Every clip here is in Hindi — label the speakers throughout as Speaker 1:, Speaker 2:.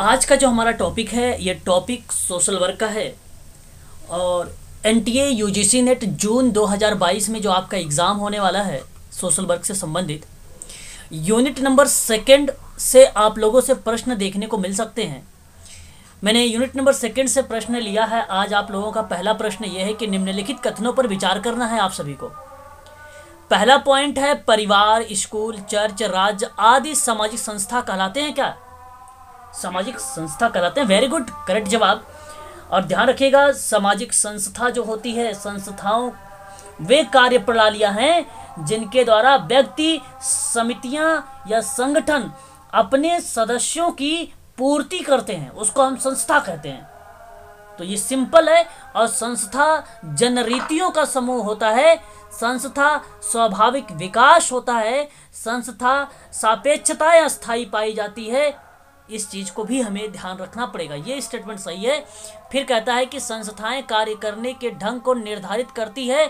Speaker 1: आज का जो हमारा टॉपिक है ये टॉपिक सोशल वर्क का है और N T A U G C net June 2022 में जो आपका एग्ज़ाम होने वाला है सोशल वर्क से संबंधित यूनिट नंबर सेकंड से आप लोगों से प्रश्न देखने को मिल सकते हैं मैंने यूनिट नंबर सेकंड से प्रश्न लिया है आज आप लोगों का पहला प्रश्न ये है कि निम्नलिखित कथनों पर विचार करना है आप सभी को पहला पॉइंट है परिवार स्कूल चर्च राज्य आदि सामाजिक संस्था कहलाते हैं क्या सामाजिक संस्था कहलाते हैं वेरी गुड करेक्ट जवाब और ध्यान रखिएगा सामाजिक संस्था जो होती है संस्थाओं वे कार्य प्रणालियाँ हैं जिनके द्वारा व्यक्ति समितियाँ या संगठन अपने सदस्यों की पूर्ति करते हैं उसको हम संस्था कहते हैं तो ये सिंपल है और संस्था जनरीतियों का समूह होता है संस्था स्वाभाविक विकास होता है संस्था सापेक्षता या स्थायी पाई जाती है इस चीज़ को भी हमें ध्यान रखना पड़ेगा ये स्टेटमेंट सही है फिर कहता है कि संस्थाएं कार्य करने के ढंग को निर्धारित करती है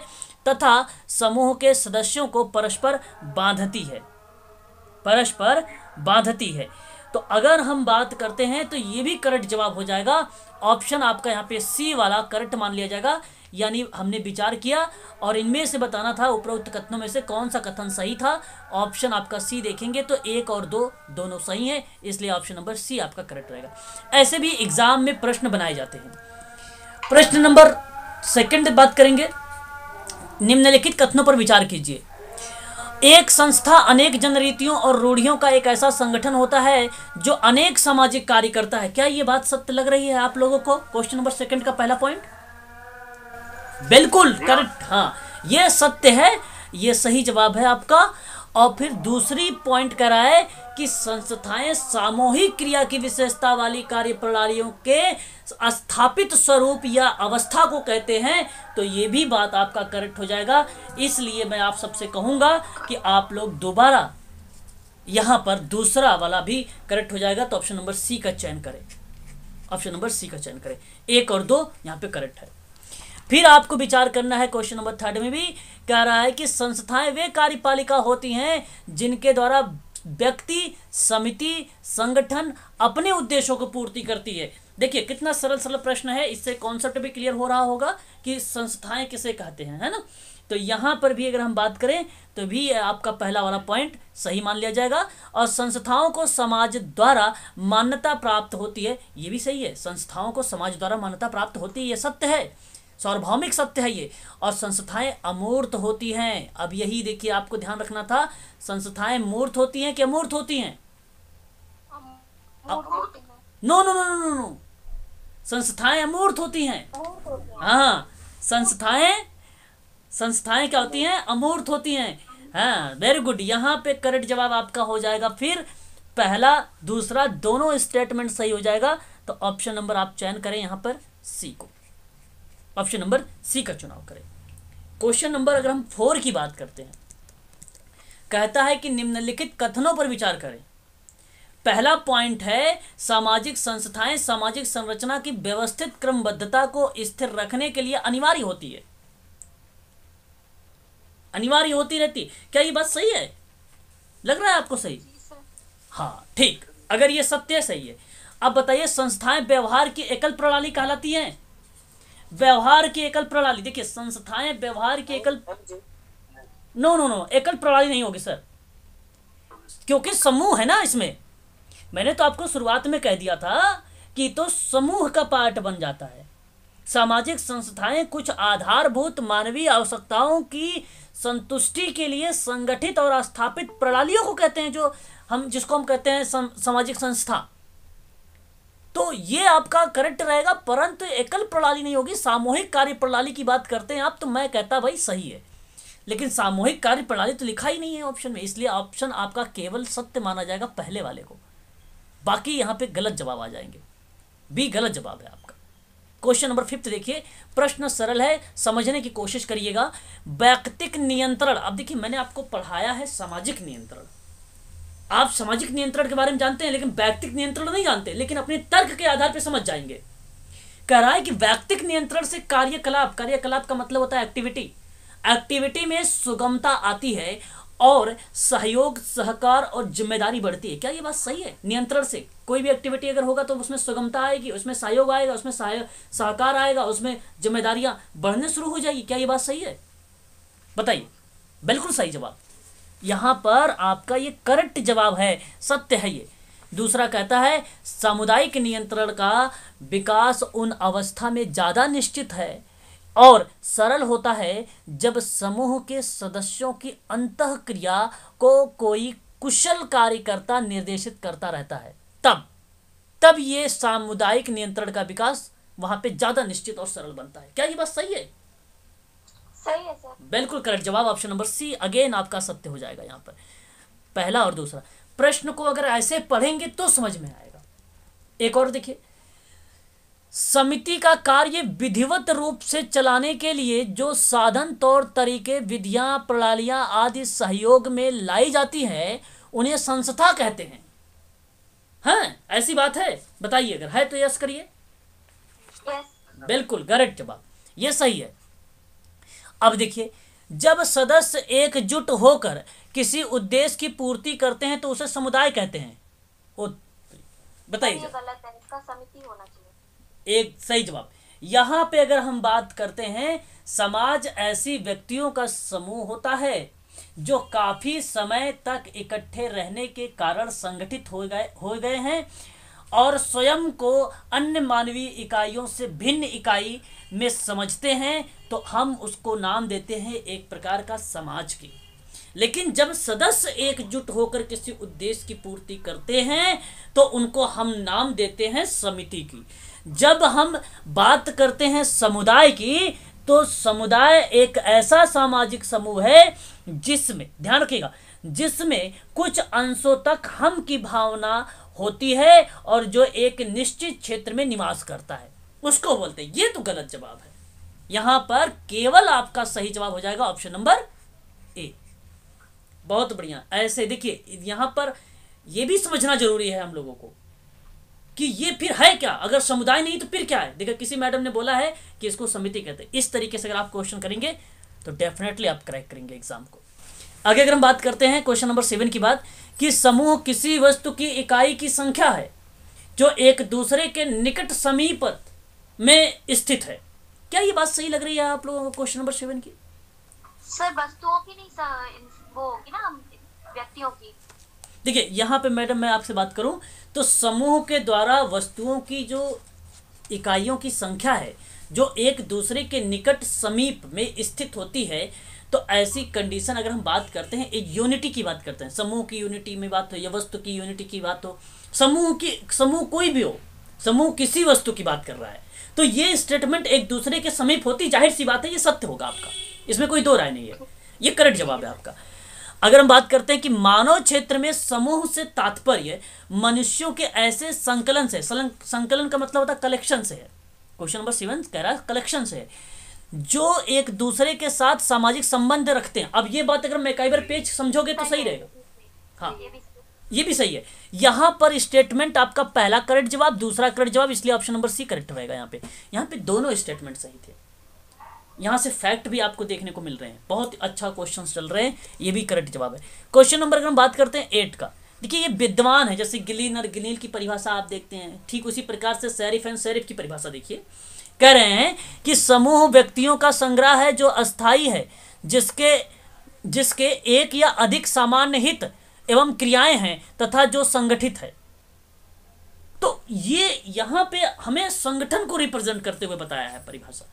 Speaker 1: तथा समूह के सदस्यों को परस्पर बांधती है परस्पर बांधती है तो अगर हम बात करते हैं तो ये भी करेक्ट जवाब हो जाएगा ऑप्शन आपका यहाँ पे सी वाला करेक्ट मान लिया जाएगा यानी हमने विचार किया और इनमें से बताना था उपरोक्त कथनों में से कौन सा कथन सही था ऑप्शन आपका सी देखेंगे तो एक और दो दोनों सही हैं इसलिए ऑप्शन नंबर सी आपका करेक्ट रहेगा ऐसे भी एग्जाम में प्रश्न बनाए जाते हैं प्रश्न नंबर सेकंड बात करेंगे निम्नलिखित कथनों पर विचार कीजिए एक संस्था अनेक जनरीतियों और रूढ़ियों का एक ऐसा संगठन होता है जो अनेक सामाजिक कार्य करता है क्या ये बात सत्य लग रही है आप लोगों को क्वेश्चन नंबर सेकंड का पहला पॉइंट बिल्कुल करेक्ट हाँ ये सत्य है ये सही जवाब है आपका और फिर दूसरी पॉइंट है कि संस्थाएं सामूहिक क्रिया की विशेषता वाली कार्य प्रणालियों के स्थापित स्वरूप या अवस्था को कहते हैं तो ये भी बात आपका करेक्ट हो जाएगा इसलिए मैं आप सबसे कहूंगा कि आप लोग दोबारा यहां पर दूसरा वाला भी करेक्ट हो जाएगा तो ऑप्शन नंबर सी का चयन करें ऑप्शन नंबर सी का चयन करें एक और दो यहां पे करेक्ट है फिर आपको विचार करना है क्वेश्चन नंबर थर्ड में भी कह रहा है कि संस्थाएं वे कार्यपालिका होती हैं जिनके द्वारा व्यक्ति समिति संगठन अपने उद्देश्यों को पूर्ति करती है देखिए कितना सरल सरल प्रश्न है इससे कॉन्सेप्ट भी क्लियर हो रहा होगा कि संस्थाएं किसे कहते हैं है ना तो यहाँ पर भी अगर हम बात करें तो भी आपका पहला वाला पॉइंट सही मान लिया जाएगा और संस्थाओं को समाज द्वारा मान्यता प्राप्त होती है ये भी सही है संस्थाओं को समाज द्वारा मान्यता प्राप्त होती है ये सत्य है सार्वभौमिक सत्य है ये और संस्थाएं अमूर्त होती हैं अब यही देखिए आपको ध्यान रखना था संस्थाएं मूर्त होती हैं कि अमूर्त होती हैं no no no no no no संस्थाएं अमूर्त होती हैं हाँ संस्थाएं संस्थाएं क्या होती हैं अमूर्त होती हैं हाँ वेरी गुड यहाँ पे करेक्ट जवाब आपका हो जाएगा फिर पहला दूसरा दोनों स्टेटमेंट सही हो जाएगा तो ऑप्शन नंबर आप चयन करें यहाँ पर सी को ऑप्शन नंबर सी का चुनाव करें क्वेश्चन नंबर अगर हम फोर की बात करते हैं कहता है कि निम्नलिखित कथनों पर विचार करें पहला पॉइंट है सामाजिक संस्थाएं सामाजिक संरचना की व्यवस्थित क्रमबद्धता को स्थिर रखने के लिए अनिवार्य होती है अनिवार्य होती रहती क्या ये बात सही है लग रहा है आपको सही हाँ ठीक अगर ये सत्य सही है अब बताइए संस्थाएं व्यवहार की एकल प्रणाली कहलाती हैं व्यवहार की एकल प्रणाली देखिए संस्थाएं व्यवहार की एकल नो नो नो एकल प्रणाली नहीं होगी सर क्योंकि समूह है ना इसमें मैंने तो आपको शुरुआत में कह दिया था कि तो समूह का पार्ट बन जाता है सामाजिक संस्थाएं कुछ आधारभूत मानवीय आवश्यकताओं की संतुष्टि के लिए संगठित और स्थापित प्रणालियों को कहते हैं जो हम जिसको हम कहते हैं सामाजिक संस्था तो ये आपका करेक्ट रहेगा परंतु एकल प्रणाली नहीं होगी सामूहिक कार्य प्रणाली की बात करते हैं आप तो मैं कहता भाई सही है लेकिन सामूहिक कार्य प्रणाली तो लिखा ही नहीं है ऑप्शन में इसलिए ऑप्शन आपका केवल सत्य माना जाएगा पहले वाले को बाकी यहां पे गलत जवाब आ जाएंगे बी गलत जवाब है आपका क्वेश्चन नंबर फिफ्थ देखिए प्रश्न सरल है समझने की कोशिश करिएगा व्यक्तिक नियंत्रण अब देखिए मैंने आपको पढ़ाया है सामाजिक नियंत्रण आप सामाजिक नियंत्रण के बारे में जानते हैं लेकिन व्यक्तिक नियंत्रण नहीं जानते लेकिन अपने तर्क के आधार पर समझ जाएंगे कह रहा है कि व्यक्तिक नियंत्रण से कार्यकलाप कार्यकलाप का मतलब होता है एक्टिविटी एक्टिविटी में सुगमता आती है और सहयोग सहकार और जिम्मेदारी बढ़ती है क्या ये बात सही है नियंत्रण से कोई भी एक्टिविटी अगर होगा तो उसमें सुगमता आएगी उसमें सहयोग आएगा उसमें सहकार आएगा उसमें जिम्मेदारियां बढ़ने शुरू हो जाएगी क्या ये बात सही है बताइए बिल्कुल सही जवाब यहाँ पर आपका ये करेक्ट जवाब है सत्य है ये दूसरा कहता है सामुदायिक नियंत्रण का विकास उन अवस्था में ज़्यादा निश्चित है और सरल होता है जब समूह के सदस्यों की अंत क्रिया को कोई कुशल कार्यकर्ता निर्देशित करता रहता है तब तब ये सामुदायिक नियंत्रण का विकास वहां पे ज़्यादा निश्चित और सरल बनता है क्या ये बात सही है सही है सर बिल्कुल करेक्ट जवाब ऑप्शन नंबर सी अगेन आपका सत्य हो जाएगा यहाँ पर पहला और दूसरा प्रश्न को अगर ऐसे पढ़ेंगे तो समझ में आएगा एक और देखिए समिति का कार्य विधिवत रूप से चलाने के लिए जो साधन तौर तरीके विधियां प्रणालियां आदि सहयोग में लाई जाती है उन्हें संस्था कहते हैं हाँ ऐसी बात है बताइए अगर है तो यस करिए yes. बिल्कुल गरट जवाब ये सही है अब देखिए जब सदस्य एकजुट होकर किसी उद्देश्य की पूर्ति करते हैं तो उसे समुदाय कहते हैं वो बताइए एक सही जवाब यहाँ पे अगर हम बात करते हैं समाज ऐसी व्यक्तियों का समूह होता है जो काफ़ी समय तक इकट्ठे रहने के कारण संगठित हो गए हो गए हैं और स्वयं को अन्य मानवीय इकाइयों से भिन्न इकाई में समझते हैं तो हम उसको नाम देते हैं एक प्रकार का समाज की लेकिन जब सदस्य एकजुट होकर किसी उद्देश्य की पूर्ति करते हैं तो उनको हम नाम देते हैं समिति की जब हम बात करते हैं समुदाय की तो समुदाय एक ऐसा सामाजिक समूह है जिसमें ध्यान रखिएगा जिसमें कुछ अंशों तक हम की भावना होती है और जो एक निश्चित क्षेत्र में निवास करता है उसको बोलते हैं ये तो गलत जवाब है यहां पर केवल आपका सही जवाब हो जाएगा ऑप्शन नंबर ए बहुत बढ़िया ऐसे देखिए यहां पर यह भी समझना जरूरी है हम लोगों को कि ये फिर है क्या अगर समुदाय नहीं तो फिर क्या है देखिए किसी मैडम ने बोला है कि इसको समिति कहते हैं इस तरीके से अगर आप क्वेश्चन करेंगे तो डेफिनेटली आप क्रैक करेंगे एग्जाम को आगे अगर हम बात करते हैं क्वेश्चन नंबर सेवन की बात कि समूह किसी वस्तु की इकाई की संख्या है जो एक दूसरे के निकट समीपत में स्थित है क्या ये बात सही लग रही है आप लोगों को क्वेश्चन नंबर सेवन की सर वस्तुओं की नहीं सर वो की ना व्यक्तियों की देखिए यहाँ पे मैडम मैं आपसे बात करूँ तो समूह के द्वारा वस्तुओं की जो इकाइयों की संख्या है जो एक दूसरे के निकट समीप में स्थित होती है तो ऐसी कंडीशन अगर हम बात करते हैं एक यूनिटी की बात करते हैं समूह की यूनिटी में बात हो या वस्तु की यूनिटी की बात हो समूह की समूह कोई भी हो समूह किसी वस्तु की बात कर रहा है तो ये स्टेटमेंट एक दूसरे के समीप होती जाहिर सी बात है ये सत्य होगा आपका इसमें कोई दो राय नहीं है ये करेक्ट जवाब है आपका अगर हम बात करते हैं कि मानव क्षेत्र में समूह से तात्पर्य मनुष्यों के ऐसे संकलन से संकलन का मतलब होता है कलेक्शन से है क्वेश्चन नंबर सेवन कह रहा है कलेक्शन से जो एक दूसरे के साथ सामाजिक संबंध रखते हैं अब ये बात अगर मैकाइबर पेज समझोगे तो सही रहेगा हाँ ये भी सही है यहां पर स्टेटमेंट आपका पहला करेक्ट जवाब दूसरा करेक्ट जवाब इसलिए ऑप्शन नंबर सी करेक्ट रहेगा यहां पे यहां पे दोनों स्टेटमेंट सही थे यहां से फैक्ट भी आपको देखने को मिल रहे हैं बहुत अच्छा क्वेश्चन चल रहे हैं ये भी करेक्ट जवाब है क्वेश्चन नंबर अगर हम बात करते हैं एट का देखिए ये विद्वान है जैसे गिलीन और गिलील की परिभाषा आप देखते हैं ठीक उसी प्रकार से सैरिफ एंड सैरिफ की परिभाषा देखिए कह रहे हैं कि समूह व्यक्तियों का संग्रह है जो अस्थाई है जिसके जिसके एक या अधिक सामान्य हित एवं क्रियाएं हैं तथा जो संगठित है तो ये यहां पे हमें संगठन को रिप्रेजेंट करते हुए बताया है परिभाषा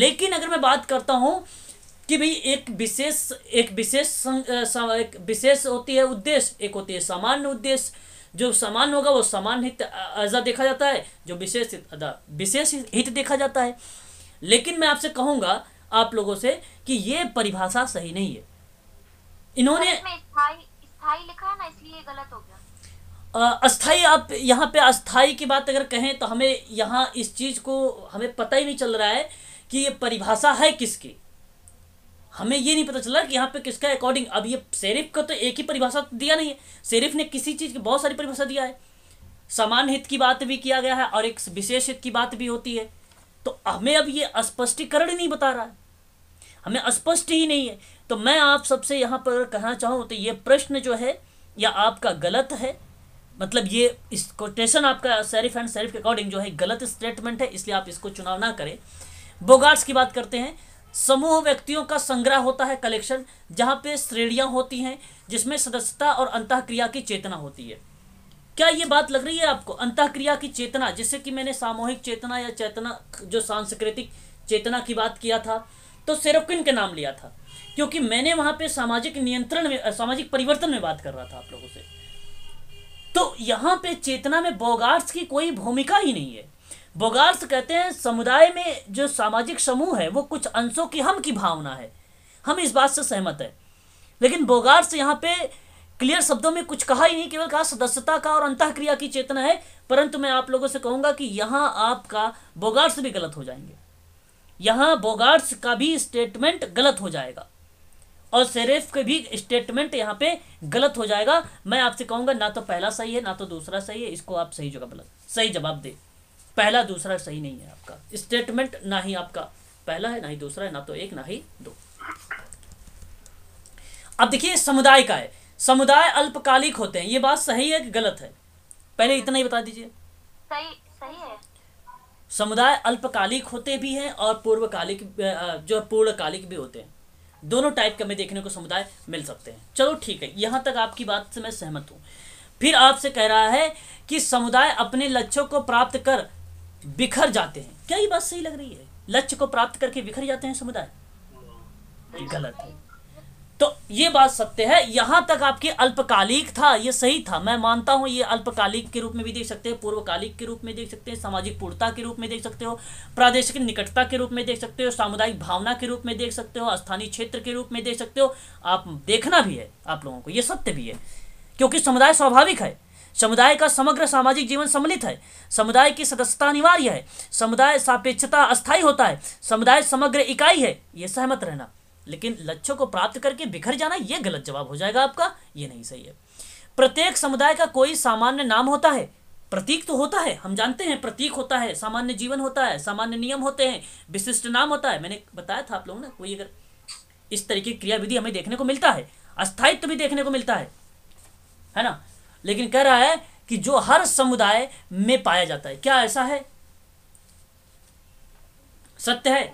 Speaker 1: लेकिन अगर मैं बात करता हूं कि भाई एक विशेष एक विशेष एक विशेष होती है उद्देश्य एक होती है सामान्य उद्देश्य जो समान होगा वो समान हित ऐसा देखा जाता है जो विशेष हित अदा विशेष हित देखा जाता है लेकिन मैं आपसे कहूँगा आप लोगों से कि ये परिभाषा सही नहीं है इन्होंने स्थाई लिखा है ना इसलिए गलत हो गया अस्थाई आप यहाँ पे अस्थाई की बात अगर कहें तो हमें यहाँ इस चीज़ को हमें पता ही नहीं चल रहा है कि ये परिभाषा है किसकी हमें ये नहीं पता चला कि यहाँ पे किसका अकॉर्डिंग अब ये शेरिफ को तो एक ही परिभाषा दिया नहीं है शेरिफ ने किसी चीज़ की बहुत सारी परिभाषा दिया है समान हित की बात भी किया गया है और एक विशेष हित की बात भी होती है तो हमें अब ये स्पष्टीकरण नहीं बता रहा है हमें स्पष्ट ही नहीं है तो मैं आप सबसे यहाँ पर कहना चाहूँ तो ये प्रश्न जो है या आपका गलत है मतलब ये इस कोटेशन आपका सेरिफ एंड सेरिफ के अकॉर्डिंग जो है गलत स्टेटमेंट है इसलिए आप इसको चुनाव ना करें बोगार्ड्स की बात करते हैं समूह व्यक्तियों का संग्रह होता है कलेक्शन जहाँ पे श्रेणियाँ होती हैं जिसमें सदस्यता और क्रिया की चेतना होती है क्या ये बात लग रही है आपको क्रिया की चेतना जैसे कि मैंने सामूहिक चेतना या चेतना जो सांस्कृतिक चेतना की बात किया था तो सेरोकिन के नाम लिया था क्योंकि मैंने वहां पे सामाजिक नियंत्रण में सामाजिक परिवर्तन में बात कर रहा था आप लोगों से तो यहाँ पे चेतना में बोगार्स की कोई भूमिका ही नहीं है बोगार्स कहते हैं समुदाय में जो सामाजिक समूह है वो कुछ अंशों की हम की भावना है हम इस बात से सहमत है लेकिन बोगार्स यहाँ पे क्लियर शब्दों में कुछ कहा ही नहीं केवल कहा सदस्यता का और अंत क्रिया की चेतना है परंतु मैं आप लोगों से कहूंगा कि यहाँ आपका बोगार्स भी गलत हो जाएंगे यहाँ बोगार्स का भी स्टेटमेंट गलत हो जाएगा और सेरेफ के भी स्टेटमेंट यहाँ पे गलत हो जाएगा मैं आपसे कहूंगा ना तो पहला सही है ना तो दूसरा सही है इसको आप सही जगह गलत सही जवाब दे पहला दूसरा सही नहीं है आपका स्टेटमेंट ना ही आपका पहला है ना ही दूसरा है ना तो एक ना ही दो अब देखिए समुदाय का है समुदाय अल्पकालिक होते हैं ये बात सही है कि गलत है पहले इतना ही बता दीजिए सही सही है समुदाय अल्पकालिक होते भी हैं और पूर्वकालिक जो पूर्णकालिक भी होते हैं दोनों टाइप के हमें देखने को समुदाय मिल सकते हैं चलो ठीक है यहां तक आपकी बात से मैं सहमत हूं फिर आपसे कह रहा है कि समुदाय अपने लक्ष्यों को प्राप्त कर बिखर जाते हैं क्या ये बात सही लग रही है लक्ष्य को प्राप्त करके बिखर जाते हैं समुदाय गलत है तो ये बात सत्य है यहाँ तक आपकी अल्पकालिक था ये सही था मैं मानता हूँ ये अल्पकालिक के रूप में भी देख सकते हैं पूर्वकालिक के रूप में देख सकते हैं सामाजिक पूर्णता के रूप में देख सकते हो प्रादेशिक निकटता के रूप में देख सकते हो सामुदायिक भावना के रूप में देख सकते हो स्थानीय क्षेत्र के रूप में देख सकते हो आप देखना भी है आप लोगों को ये सत्य भी है क्योंकि समुदाय स्वाभाविक है समुदाय का समग्र सामाजिक जीवन सम्मिलित है समुदाय की सदस्यता अनिवार्य है समुदाय सापेक्षता अस्थायी होता है समुदाय समग्र इकाई है ये सहमत रहना लेकिन लक्ष्यों को प्राप्त करके बिखर जाना यह गलत जवाब हो जाएगा आपका यह नहीं सही है प्रत्येक समुदाय का कोई सामान्य नाम होता है प्रतीक तो होता है हम जानते हैं प्रतीक होता है सामान्य जीवन होता है सामान्य नियम होते हैं विशिष्ट नाम होता है मैंने बताया था आप लोगों ने कोई अगर इस तरीके की क्रियाविधि हमें देखने को मिलता है अस्थायित्व भी देखने को मिलता है है ना लेकिन कह रहा है कि जो हर समुदाय में पाया जाता है क्या ऐसा है सत्य है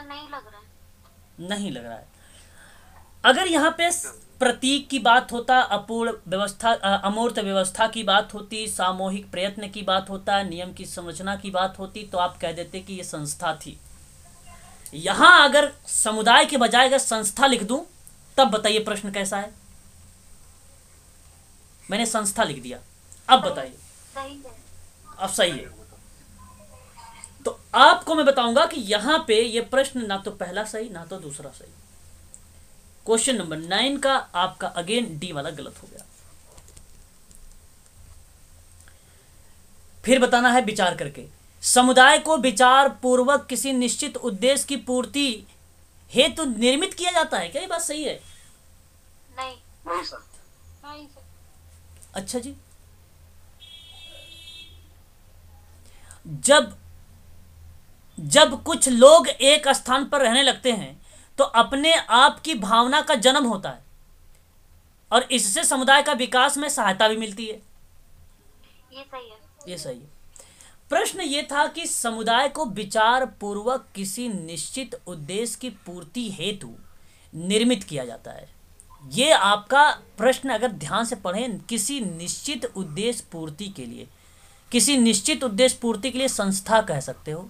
Speaker 1: नहीं लग रहा है नहीं लग रहा है अगर यहाँ पे अच्छा। प्रतीक की बात होता अपूर्ण व्यवस्था अमूर्त व्यवस्था की बात होती सामूहिक प्रयत्न की बात होता नियम की संरचना की बात होती तो आप कह देते कि ये संस्था थी यहां अगर समुदाय के बजाय अगर संस्था लिख दूं तब बताइए प्रश्न कैसा है मैंने संस्था लिख दिया अब बताइए अब सही है आपको मैं बताऊंगा कि यहां पे ये प्रश्न ना तो पहला सही ना तो दूसरा सही क्वेश्चन नंबर नाइन का आपका अगेन डी वाला गलत हो गया फिर बताना है विचार करके समुदाय को विचार पूर्वक किसी निश्चित उद्देश्य की पूर्ति हेतु तो निर्मित किया जाता है क्या ये बात सही है नहीं नहीं सर सर अच्छा जी जब जब कुछ लोग एक स्थान पर रहने लगते हैं तो अपने आप की भावना का जन्म होता है और इससे समुदाय का विकास में सहायता भी मिलती है ये सही है ये सही है प्रश्न ये था कि समुदाय को विचार पूर्वक किसी निश्चित उद्देश्य की पूर्ति हेतु निर्मित किया जाता है ये आपका प्रश्न अगर ध्यान से पढ़ें किसी निश्चित उद्देश्य पूर्ति के लिए किसी निश्चित उद्देश्य पूर्ति के लिए संस्था कह सकते हो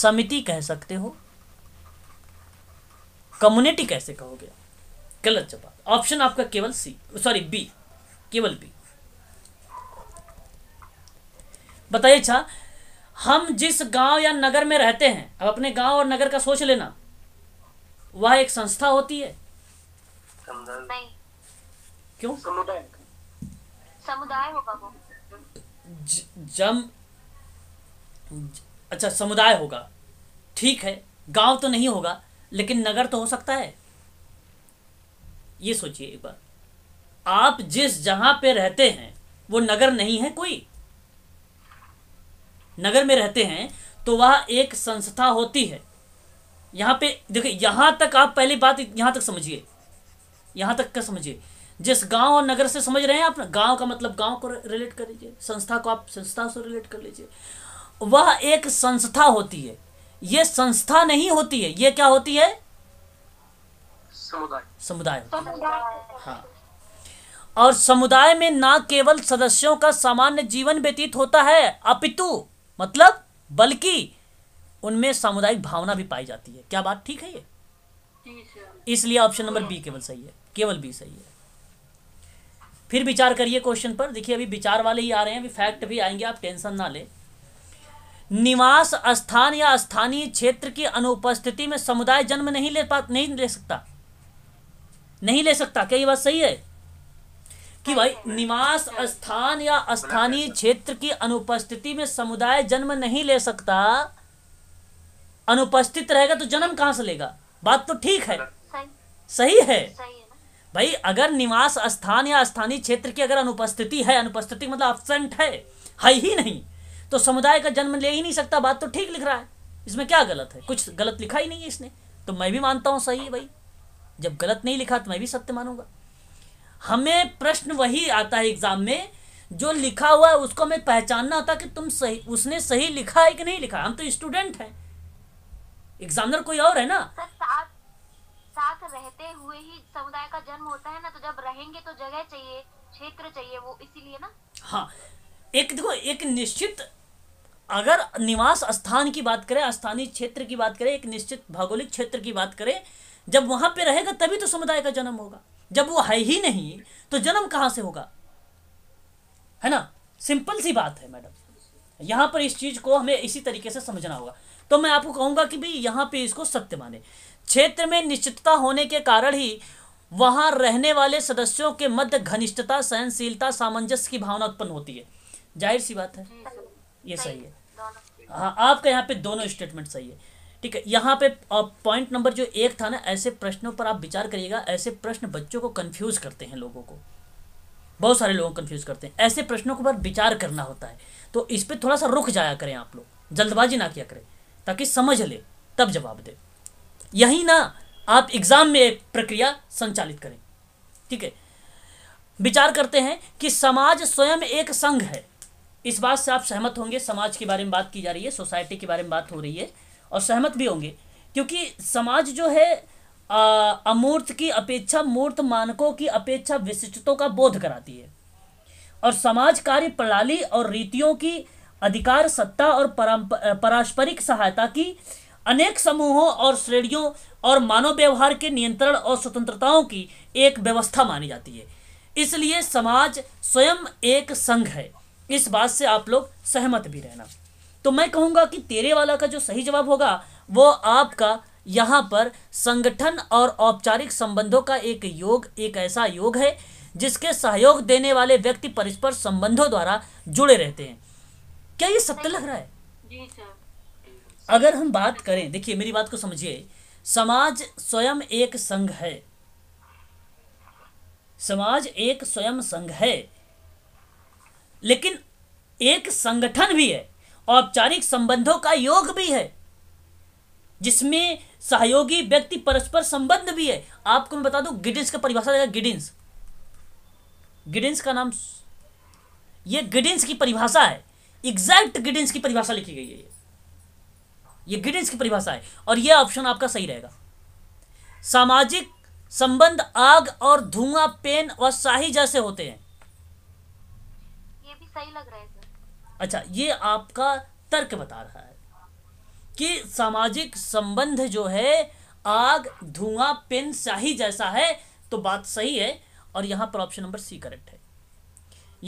Speaker 1: समिति कह सकते हो कम्युनिटी कैसे कहोगे गलत जवाब ऑप्शन आपका केवल सी सॉरी बी केवल बी बताइए अच्छा हम जिस गांव या नगर में रहते हैं अब अपने गांव और नगर का सोच लेना वह एक संस्था होती है क्यों समुदाय समुदाय होगा वो जम अच्छा समुदाय होगा ठीक है गांव तो नहीं होगा लेकिन नगर तो हो सकता है ये सोचिए एक बार आप जिस जहां पे रहते हैं वो नगर नहीं है कोई नगर में रहते हैं तो वह एक संस्था होती है यहाँ पे देखिए यहां तक आप पहली बात यहां तक समझिए यहां तक क्या समझिए जिस गांव और नगर से समझ रहे हैं आप गांव का मतलब गांव को रिलेट कर लीजिए संस्था को आप संस्था से रिलेट कर लीजिए वह एक संस्था होती है ये संस्था नहीं होती है ये क्या होती है समुदाय समुदाय हाँ और समुदाय में ना केवल सदस्यों का सामान्य जीवन व्यतीत होता है अपितु मतलब बल्कि उनमें सामुदायिक भावना भी पाई जाती है क्या बात ठीक है ये इसलिए ऑप्शन नंबर बी केवल सही है केवल बी सही है फिर विचार करिए क्वेश्चन पर देखिए अभी विचार वाले ही आ रहे हैं अभी फैक्ट भी आएंगे आप टेंशन ना लें निवास स्थान या स्थानीय क्षेत्र की अनुपस्थिति में समुदाय जन्म नहीं ले पा नहीं ले सकता नहीं ले सकता क्या ये बात सही है कि भाई निवास स्थान या स्थानीय क्षेत्र की अनुपस्थिति में समुदाय जन्म नहीं ले सकता अनुपस्थित रहेगा तो जन्म कहां से लेगा बात तो ठीक है सही है भाई अगर निवास स्थान या स्थानीय क्षेत्र की अगर अनुपस्थिति है अनुपस्थिति मतलब अपसेंट है है ही नहीं तो समुदाय का जन्म ले ही नहीं सकता बात तो ठीक लिख रहा है इसमें क्या गलत है कुछ गलत लिखा ही नहीं है इसने तो मैं भी मानता हूँ सही है भाई जब गलत नहीं लिखा तो मैं भी सत्य मानूंगा हमें प्रश्न वही आता है एग्जाम में जो लिखा हुआ है उसको हमें पहचानना होता कि तुम सही उसने सही लिखा है कि नहीं लिखा हम तो स्टूडेंट हैं एग्जामिनर कोई और है ना साथ, साथ रहते हुए ही समुदाय का जन्म होता है ना तो जब रहेंगे तो जगह चाहिए क्षेत्र चाहिए वो इसीलिए ना हाँ एक देखो एक निश्चित अगर निवास स्थान की बात करें स्थानीय क्षेत्र की बात करें एक निश्चित भौगोलिक क्षेत्र की बात करें जब वहां पे रहेगा तभी तो समुदाय का जन्म होगा जब वो है ही नहीं तो जन्म कहां से होगा है ना सिंपल सी बात है मैडम यहां पर इस चीज को हमें इसी तरीके से समझना होगा तो मैं आपको कहूंगा कि भाई यहाँ पे इसको सत्य माने क्षेत्र में निश्चितता होने के कारण ही वहां रहने वाले सदस्यों के मध्य घनिष्ठता सहनशीलता सामंजस्य की भावना उत्पन्न होती है जाहिर सी बात है ये सही है हाँ आपका यहाँ पे दोनों स्टेटमेंट सही है ठीक है यहाँ पे पॉइंट नंबर जो एक था ना ऐसे प्रश्नों पर आप विचार करिएगा ऐसे प्रश्न बच्चों को कन्फ्यूज़ करते हैं लोगों को बहुत सारे लोगों को कन्फ्यूज़ करते हैं ऐसे प्रश्नों के बाद विचार करना होता है तो इस पर थोड़ा सा रुक जाया करें आप लोग जल्दबाजी ना किया करें ताकि समझ ले तब जवाब दे यही ना आप एग्ज़ाम में प्रक्रिया संचालित करें ठीक है विचार करते हैं कि समाज स्वयं एक संघ है इस बात से आप सहमत होंगे समाज के बारे में बात की जा रही है सोसाइटी के बारे में बात हो रही है और सहमत भी होंगे क्योंकि समाज जो है आ, अमूर्त की अपेक्षा मूर्त मानकों की अपेक्षा विशिष्टों का बोध कराती है और समाज कार्य प्रणाली और रीतियों की अधिकार सत्ता और पारस्परिक सहायता की अनेक समूहों और श्रेणियों और मानव व्यवहार के नियंत्रण और स्वतंत्रताओं की एक व्यवस्था मानी जाती है इसलिए समाज स्वयं एक संघ है इस बात से आप लोग सहमत भी रहना तो मैं कहूंगा कि तेरे वाला का जो सही जवाब होगा वो आपका यहाँ पर संगठन और औपचारिक संबंधों का एक योग एक ऐसा योग है जिसके सहयोग देने वाले व्यक्ति परस्पर संबंधों द्वारा जुड़े रहते हैं क्या ये सत्य लग रहा है अगर हम बात करें देखिए मेरी बात को समझिए समाज स्वयं एक संघ है समाज एक स्वयं संघ है लेकिन एक संगठन भी है औपचारिक संबंधों का योग भी है जिसमें सहयोगी व्यक्ति परस्पर संबंध भी है आपको मैं बता दूं गिडिंस का परिभाषा देगा गिडिंस गिडिंस का नाम ये गिडिंस की परिभाषा है एग्जैक्ट गिडिंस की परिभाषा लिखी गई है ये ये गिडिंस की परिभाषा है और यह ऑप्शन आपका सही रहेगा सामाजिक संबंध आग और धुआं पेन और शाही जैसे होते हैं सही लग रहा है अच्छा ये आपका तर्क बता रहा है कि सामाजिक संबंध जो है आग धुआं पेन शाही जैसा है तो बात सही है और यहां पर ऑप्शन नंबर सी करेक्ट है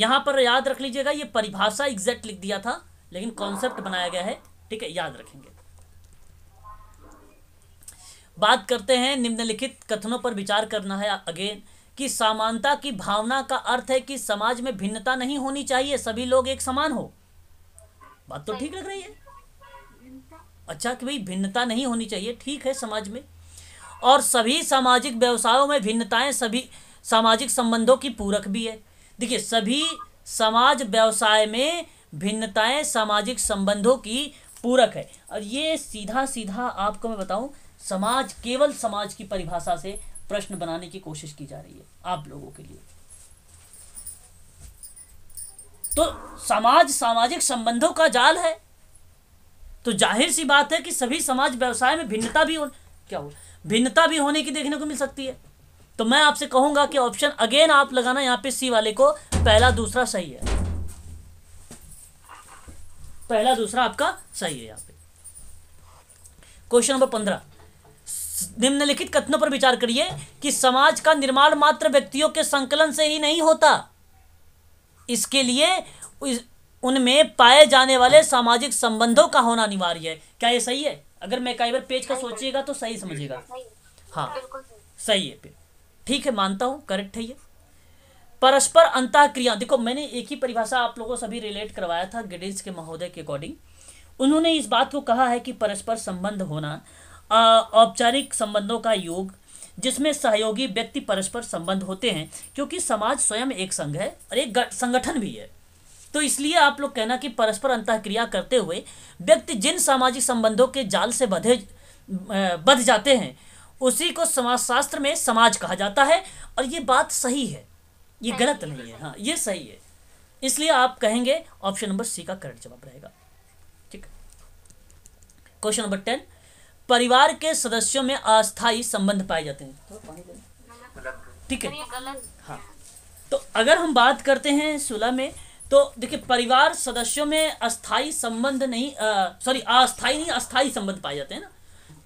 Speaker 1: यहां पर याद रख लीजिएगा ये परिभाषा एग्जैक्ट लिख दिया था लेकिन कॉन्सेप्ट बनाया गया है ठीक है याद रखेंगे बात करते हैं निम्नलिखित कथनों पर विचार करना है अगेन कि समानता की भावना का अर्थ है कि समाज में भिन्नता नहीं होनी चाहिए सभी लोग एक समान हो बात तो ठीक लग रही है अच्छा कि भाई भिन्नता नहीं होनी चाहिए ठीक है समाज में और सभी सामाजिक व्यवसायों में भिन्नताएं सभी सामाजिक संबंधों की पूरक भी है देखिए सभी समाज व्यवसाय में भिन्नताएं सामाजिक संबंधों की पूरक है और ये सीधा सीधा आपको मैं बताऊं समाज केवल समाज की परिभाषा से प्रश्न बनाने की कोशिश की जा रही है आप लोगों के लिए तो समाज सामाजिक संबंधों का जाल है तो जाहिर सी बात है कि सभी समाज व्यवसाय में भिन्नता भी हो क्या हो भिन्नता भी होने की देखने को मिल सकती है तो मैं आपसे कहूंगा कि ऑप्शन अगेन आप लगाना यहां पे सी वाले को पहला दूसरा सही है पहला दूसरा आपका सही है यहां पे क्वेश्चन नंबर पंद्रह निम्नलिखित कथनों पर विचार करिए कि समाज का निर्माण मात्र व्यक्तियों के संकलन से ही नहीं होता इसके लिए उनमें पाए जाने वाले सामाजिक संबंधों का होना अनिवार्य है क्या ये सही है अगर मैं कई बार पेज का सोचिएगा तो सही समझिएगा हाँ सही है ठीक है मानता हूँ करेक्ट है ये परस्पर अंतः क्रिया देखो मैंने एक ही परिभाषा आप लोगों सभी रिलेट करवाया था गिडिन्स के महोदय के अकॉर्डिंग उन्होंने इस बात को कहा है कि परस्पर संबंध होना औपचारिक संबंधों का योग जिसमें सहयोगी व्यक्ति परस्पर संबंध होते हैं क्योंकि समाज स्वयं एक संघ है और एक संगठन भी है तो इसलिए आप लोग कहना कि परस्पर क्रिया करते हुए व्यक्ति जिन सामाजिक संबंधों के जाल से बधे बध जाते हैं उसी को समाजशास्त्र में समाज कहा जाता है और ये बात सही है ये गलत नहीं है हाँ ये सही है इसलिए आप कहेंगे ऑप्शन नंबर सी का करेक्ट जवाब रहेगा ठीक क्वेश्चन नंबर टेन परिवार के सदस्यों में अस्थायी संबंध पाए जाते हैं ठीक है हाँ तो अगर हम बात करते हैं सुलह में तो देखिए परिवार सदस्यों में अस्थाई संबंध नहीं सॉरी अस्थाई नहीं अस्थाई संबंध पाए जाते हैं ना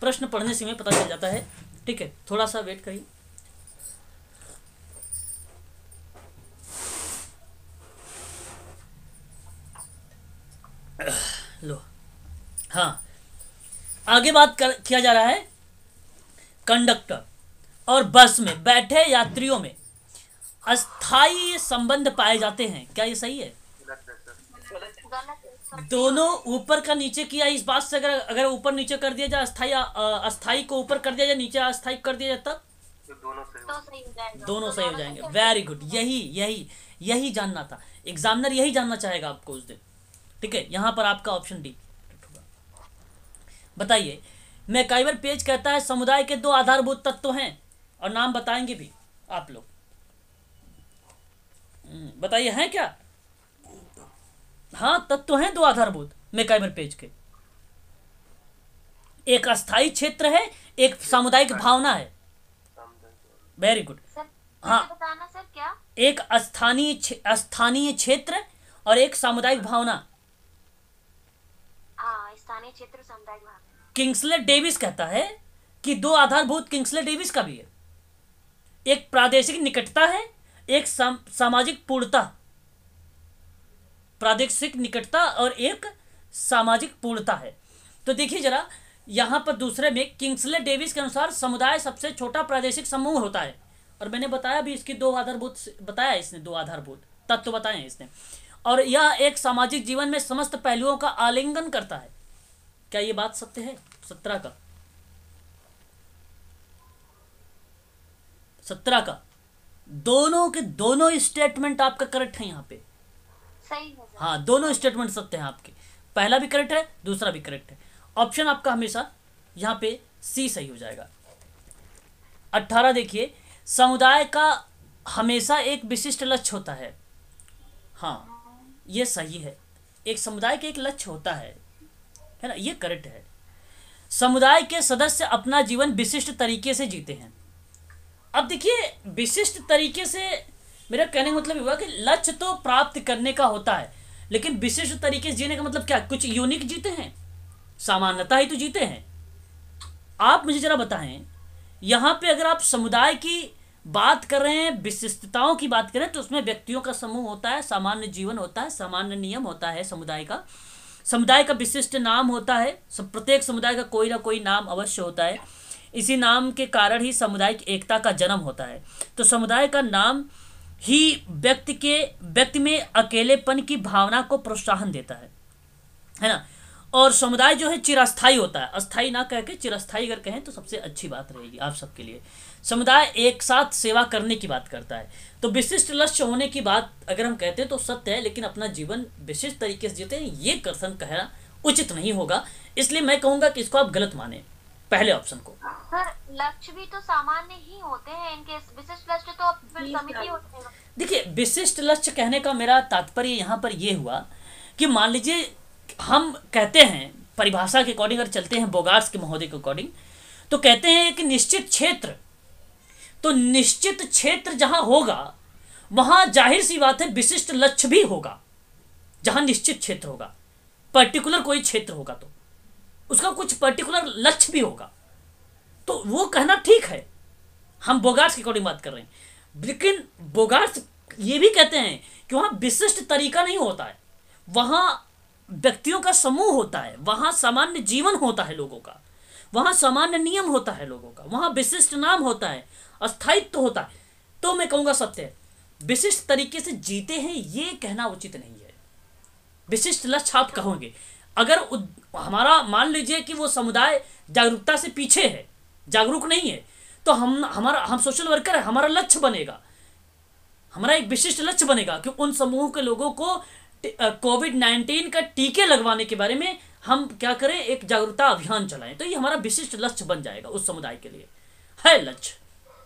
Speaker 1: प्रश्न पढ़ने से हमें पता चल जाता है ठीक है थोड़ा सा वेट करिए लो हाँ आगे बात कर, किया जा रहा है कंडक्टर और बस में बैठे यात्रियों में अस्थाई संबंध पाए जाते हैं क्या ये सही है दोनों ऊपर का नीचे किया इस बात से अगर अगर ऊपर नीचे कर दिया जाए अस्थाई अस्थाई को ऊपर कर दिया जाए नीचे अस्थाई कर दिया जाए तब दोनों सही हो दोनों सही हो जाएंगे वेरी गुड यही यही यही जानना था एग्जामिनर यही जानना चाहेगा आपको उस दिन ठीक है यहाँ पर आपका ऑप्शन डी बताइए मैकाइवर पेज कहता है समुदाय के दो आधारभूत तत्व हैं और नाम बताएंगे भी आप लोग हम्म, बताइए हैं क्या हाँ तत्व हैं दो आधारभूत मैकाइवर पेज के एक अस्थाई क्षेत्र है एक सामुदायिक भावना है वेरी गुड हाँ एक स्थानीय स्थानीय क्षेत्र और एक सामुदायिक भावना हाँ, स्थानीय क्षेत्र सामुदायिक भावना किंग्सले डेविस कहता है कि दो आधारभूत किंग्सले डेविस का भी है एक प्रादेशिक निकटता है एक साम, सामाजिक पूर्णता प्रादेशिक निकटता और एक सामाजिक पूर्णता है तो देखिए जरा यहां पर दूसरे में किंग्सले डेविस के अनुसार समुदाय सबसे छोटा प्रादेशिक समूह होता है और मैंने बताया भी इसकी दो आधारभूत बताया इसने दो आधारभूत तत्व तो बताए इसने और यह एक सामाजिक जीवन में समस्त पहलुओं का आलिंगन करता है क्या ये बात सत्य है सत्रह का सत्रह का दोनों के दोनों स्टेटमेंट आपका करेक्ट है यहां पे सही है हाँ दोनों स्टेटमेंट सत्य हैं आपके पहला भी करेक्ट है दूसरा भी करेक्ट है ऑप्शन आपका हमेशा यहाँ पे सी सही हो जाएगा अट्ठारह देखिए समुदाय का हमेशा एक विशिष्ट लक्ष्य होता है हाँ ये सही है एक समुदाय का एक लक्ष्य होता है है ना ये करेक्ट है समुदाय के सदस्य अपना जीवन विशिष्ट तरीके से जीते हैं अब देखिए विशिष्ट तरीके से मेरा कहने का मतलब हुआ कि लक्ष्य तो प्राप्त करने का होता है लेकिन विशिष्ट तरीके से जीने का मतलब क्या कुछ यूनिक जीते हैं सामान्यता ही तो जीते हैं आप मुझे ज़रा बताएं यहाँ पे अगर आप समुदाय की बात कर रहे हैं विशिष्टताओं की बात करें तो उसमें व्यक्तियों का समूह होता है सामान्य जीवन होता है सामान्य नियम होता है समुदाय का समुदाय का विशिष्ट नाम होता है प्रत्येक समुदाय का कोई ना कोई नाम अवश्य होता है इसी नाम के कारण ही सामुदायिक एकता का जन्म होता है तो समुदाय का नाम ही व्यक्ति के व्यक्ति में अकेलेपन की भावना को प्रोत्साहन देता है है ना और समुदाय जो है चिरास्थाई होता है अस्थाई ना कह के चिरस्थायी अगर कहें तो सबसे अच्छी बात रहेगी आप सबके लिए समुदाय एक साथ सेवा करने की बात करता है तो विशिष्ट लक्ष्य होने की बात अगर हम कहते हैं तो सत्य है लेकिन अपना जीवन विशिष्ट तरीके से जीते हैं ये कथन कहना उचित नहीं होगा इसलिए मैं कहूंगा कि इसको आप गलत माने पहले ऑप्शन को सर हाँ, लक्ष्य भी तो सामान्य ही होते हैं इनके विशिष्ट लक्ष्य तो समिति होते हैं देखिए विशिष्ट लक्ष्य कहने का मेरा तात्पर्य यहाँ पर यह हुआ कि मान लीजिए हम कहते हैं परिभाषा के अकॉर्डिंग अगर चलते हैं बोगार्स के महोदय के अकॉर्डिंग तो कहते हैं कि निश्चित क्षेत्र तो निश्चित क्षेत्र जहां होगा वहां जाहिर सी बात है विशिष्ट लक्ष्य भी होगा जहां निश्चित क्षेत्र होगा पर्टिकुलर कोई क्षेत्र होगा तो उसका कुछ पर्टिकुलर लक्ष्य भी होगा तो वो कहना ठीक है हम बोगार्स के अकॉर्डिंग बात कर रहे हैं लेकिन बोगार्स ये भी कहते हैं कि वहां विशिष्ट तरीका नहीं होता है वहां व्यक्तियों का समूह होता है वहां सामान्य जीवन होता है लोगों का वहां सामान्य नियम होता है लोगों का वहां विशिष्ट नाम होता है अस्थायित्व होता है तो मैं कहूंगा सत्य विशिष्ट तरीके से जीते हैं ये कहना उचित नहीं है विशिष्ट लक्ष्य आप कहोगे अगर हमारा मान लीजिए कि वो समुदाय जागरूकता से पीछे है जागरूक नहीं है तो हम हमारा हम सोशल वर्कर है हमारा लक्ष्य बनेगा हमारा एक विशिष्ट लक्ष्य बनेगा कि उन समूह के लोगों को कोविड नाइन्टीन का टीके लगवाने के बारे में हम क्या करें एक जागरूकता अभियान चलाएं तो ये हमारा विशिष्ट लक्ष्य बन जाएगा उस समुदाय के लिए है लक्ष्य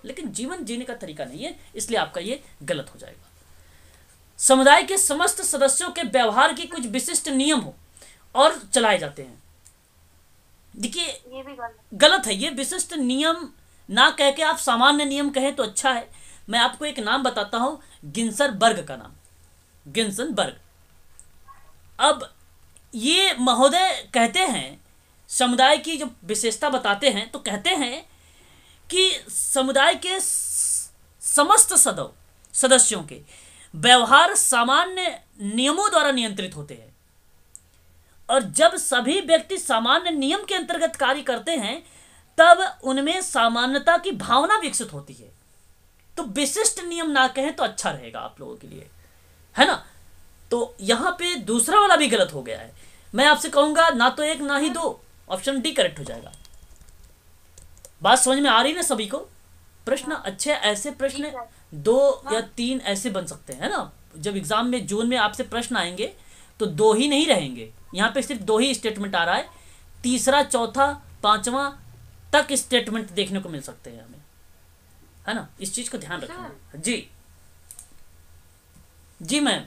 Speaker 1: लेकिन जीवन जीने का तरीका नहीं है इसलिए आपका ये गलत हो जाएगा समुदाय के समस्त सदस्यों के व्यवहार की कुछ विशिष्ट नियम हो और चलाए जाते हैं देखिए गलत है ये विशिष्ट नियम ना कह के आप सामान्य नियम कहें तो अच्छा है मैं आपको एक नाम बताता हूं गिंसर बर्ग का नाम गिंसन बर्ग अब ये महोदय कहते हैं समुदाय की जो विशेषता बताते हैं तो कहते हैं कि समुदाय के समस्त सदव सदस्यों के व्यवहार सामान्य नियमों द्वारा नियंत्रित होते हैं और जब सभी व्यक्ति सामान्य नियम के अंतर्गत कार्य करते हैं तब उनमें सामान्यता की भावना विकसित होती है तो विशिष्ट नियम ना कहें तो अच्छा रहेगा आप लोगों के लिए है ना तो यहां पे दूसरा वाला भी गलत हो गया है मैं आपसे कहूंगा ना तो एक ना ही दो ऑप्शन डी करेक्ट हो जाएगा बात समझ में आ रही ना सभी को प्रश्न हाँ। अच्छे ऐसे प्रश्न दो या हाँ। तीन ऐसे बन सकते हैं ना जब एग्जाम में जून में आपसे प्रश्न आएंगे तो दो ही नहीं रहेंगे यहाँ पे सिर्फ दो ही स्टेटमेंट आ रहा है तीसरा चौथा पांचवा तक स्टेटमेंट देखने को मिल सकते हैं हमें है ना इस चीज को ध्यान रखना जी जी मैम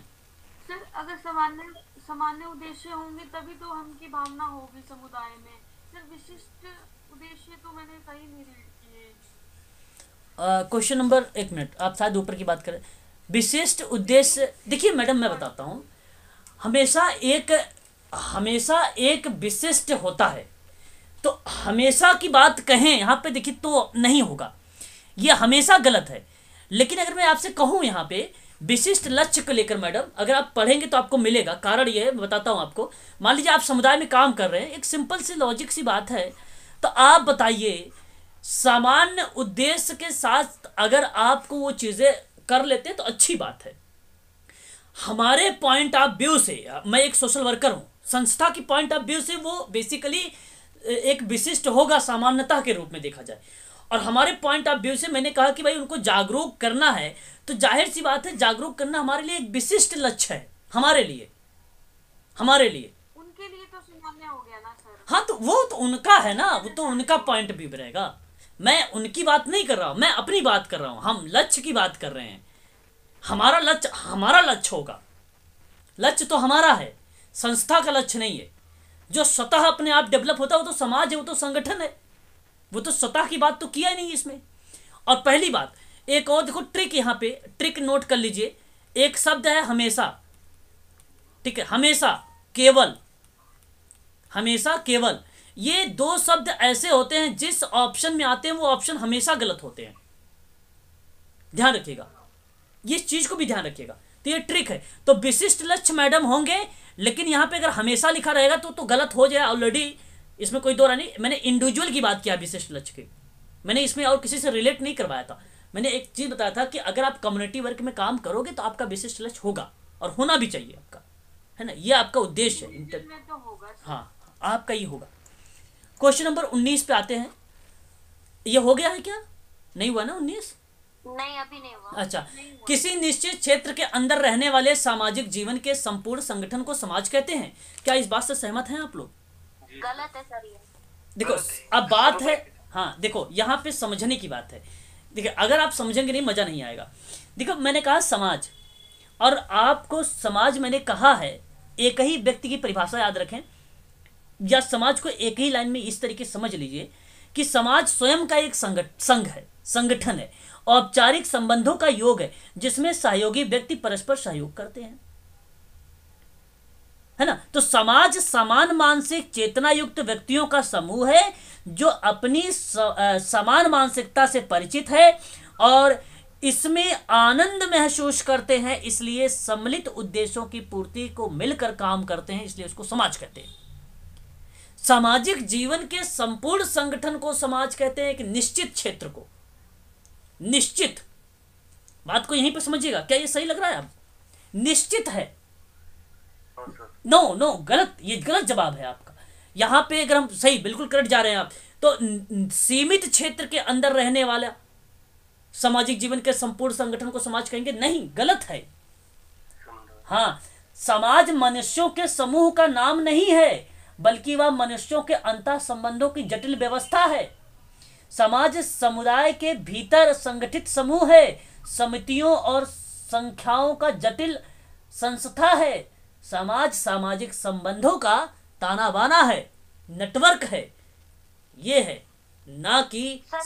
Speaker 1: सर अगर सामान्य सामान्य उद्देश्य होंगे तभी तो हम की भावना होगी समुदाय में सर विशिष्ट क्वेश्चन तो नंबर एक मिनट आप शायद ऊपर की बात करें विशिष्ट उद्देश्य देखिए मैडम मैं बताता हूँ हमेशा एक हमेशा एक विशिष्ट होता है तो हमेशा की बात कहें यहाँ पे देखिए तो नहीं होगा ये हमेशा गलत है लेकिन अगर मैं आपसे कहूँ यहाँ पे विशिष्ट लक्ष्य को लेकर मैडम अगर आप पढ़ेंगे तो आपको मिलेगा कारण यह है मैं बताता हूँ आपको मान लीजिए आप समुदाय में काम कर रहे हैं एक सिंपल सी लॉजिक सी बात है तो आप बताइए सामान्य उद्देश्य के साथ अगर आपको वो चीज़ें कर लेते तो अच्छी बात है हमारे पॉइंट ऑफ व्यू से मैं एक सोशल वर्कर हूं संस्था की पॉइंट ऑफ व्यू से वो बेसिकली एक विशिष्ट होगा सामान्यता के रूप में देखा जाए और हमारे पॉइंट ऑफ व्यू से मैंने कहा कि भाई उनको जागरूक करना है तो जाहिर सी बात है जागरूक करना हमारे लिए एक विशिष्ट लक्ष्य है हमारे लिए हमारे लिए हाँ तो वो तो उनका है ना वो तो उनका पॉइंट भी रहेगा मैं उनकी बात नहीं कर रहा हूं मैं अपनी बात कर रहा हूं हम लक्ष्य की बात कर रहे हैं हमारा लक्ष्य हमारा लक्ष्य होगा लक्ष्य तो हमारा है संस्था का लक्ष्य नहीं है जो स्वतः अपने आप डेवलप होता है वो तो समाज है वो तो संगठन है वो तो स्वतः की बात तो किया ही नहीं इसमें और पहली बात एक और देखो ट्रिक यहां पे ट्रिक नोट कर लीजिए एक शब्द है हमेशा ठीक है हमेशा केवल हमेशा केवल ये दो शब्द ऐसे होते हैं जिस ऑप्शन में आते हैं वो ऑप्शन हमेशा गलत होते हैं ध्यान रखिएगा इस चीज को भी ध्यान रखिएगा तो ये ट्रिक है तो विशिष्ट लक्ष्य मैडम होंगे लेकिन यहां पे अगर हमेशा लिखा रहेगा तो तो गलत हो जाए ऑलरेडी इसमें कोई दौरा नहीं मैंने इंडिविजुअल की बात किया विशिष्ट लक्ष्य की मैंने इसमें और किसी से रिलेट नहीं करवाया था मैंने एक चीज़ बताया था कि अगर आप कम्युनिटी वर्क में काम करोगे तो आपका विशिष्ट लक्ष्य होगा और होना भी चाहिए आपका है ना ये आपका उद्देश्य है तो हाँ आपका ही होगा क्वेश्चन नंबर उन्नीस पे आते हैं ये हो गया है क्या नहीं हुआ ना उन्नीस नहीं अभी नहीं हुआ अच्छा नहीं हुआ। किसी निश्चित क्षेत्र के अंदर रहने वाले सामाजिक जीवन के संपूर्ण संगठन को समाज कहते हैं क्या इस बात से सहमत हैं आप लोग गलत है सर देखो अब बात है हाँ देखो यहाँ पे समझने की बात है देखिए अगर आप समझेंगे नहीं मजा नहीं आएगा देखो मैंने कहा समाज और आपको समाज मैंने कहा है एक ही व्यक्ति की परिभाषा याद रखें या समाज को एक ही लाइन में इस तरीके समझ लीजिए कि समाज स्वयं का एक संघ है संगठन है औपचारिक संबंधों का योग है जिसमें सहयोगी व्यक्ति परस्पर सहयोग करते हैं है ना तो समाज समान मानसिक चेतना युक्त व्यक्तियों का समूह है जो अपनी समान मानसिकता से परिचित है और इसमें आनंद महसूस करते हैं इसलिए सम्मिलित उद्देश्यों की पूर्ति को मिलकर काम करते हैं इसलिए उसको समाज कहते हैं सामाजिक जीवन के संपूर्ण संगठन को समाज कहते हैं एक निश्चित क्षेत्र को निश्चित बात को यहीं पर समझिएगा क्या ये सही लग रहा है आप निश्चित है नो नो no, no, गलत ये गलत जवाब है आपका यहां पे अगर हम सही बिल्कुल करेक्ट जा रहे हैं आप तो सीमित क्षेत्र के अंदर रहने वाला सामाजिक जीवन के संपूर्ण संगठन को समाज कहेंगे नहीं गलत है हाँ समाज मनुष्यों के समूह का नाम नहीं है बल्कि वह मनुष्यों के अंत संबंधों की जटिल व्यवस्था है समाज समुदाय के भीतर संगठित समूह है समितियों और संख्याओं का जटिल संस्था है समाज सामाजिक संबंधों का ताना बाना है नेटवर्क है ये है ना कि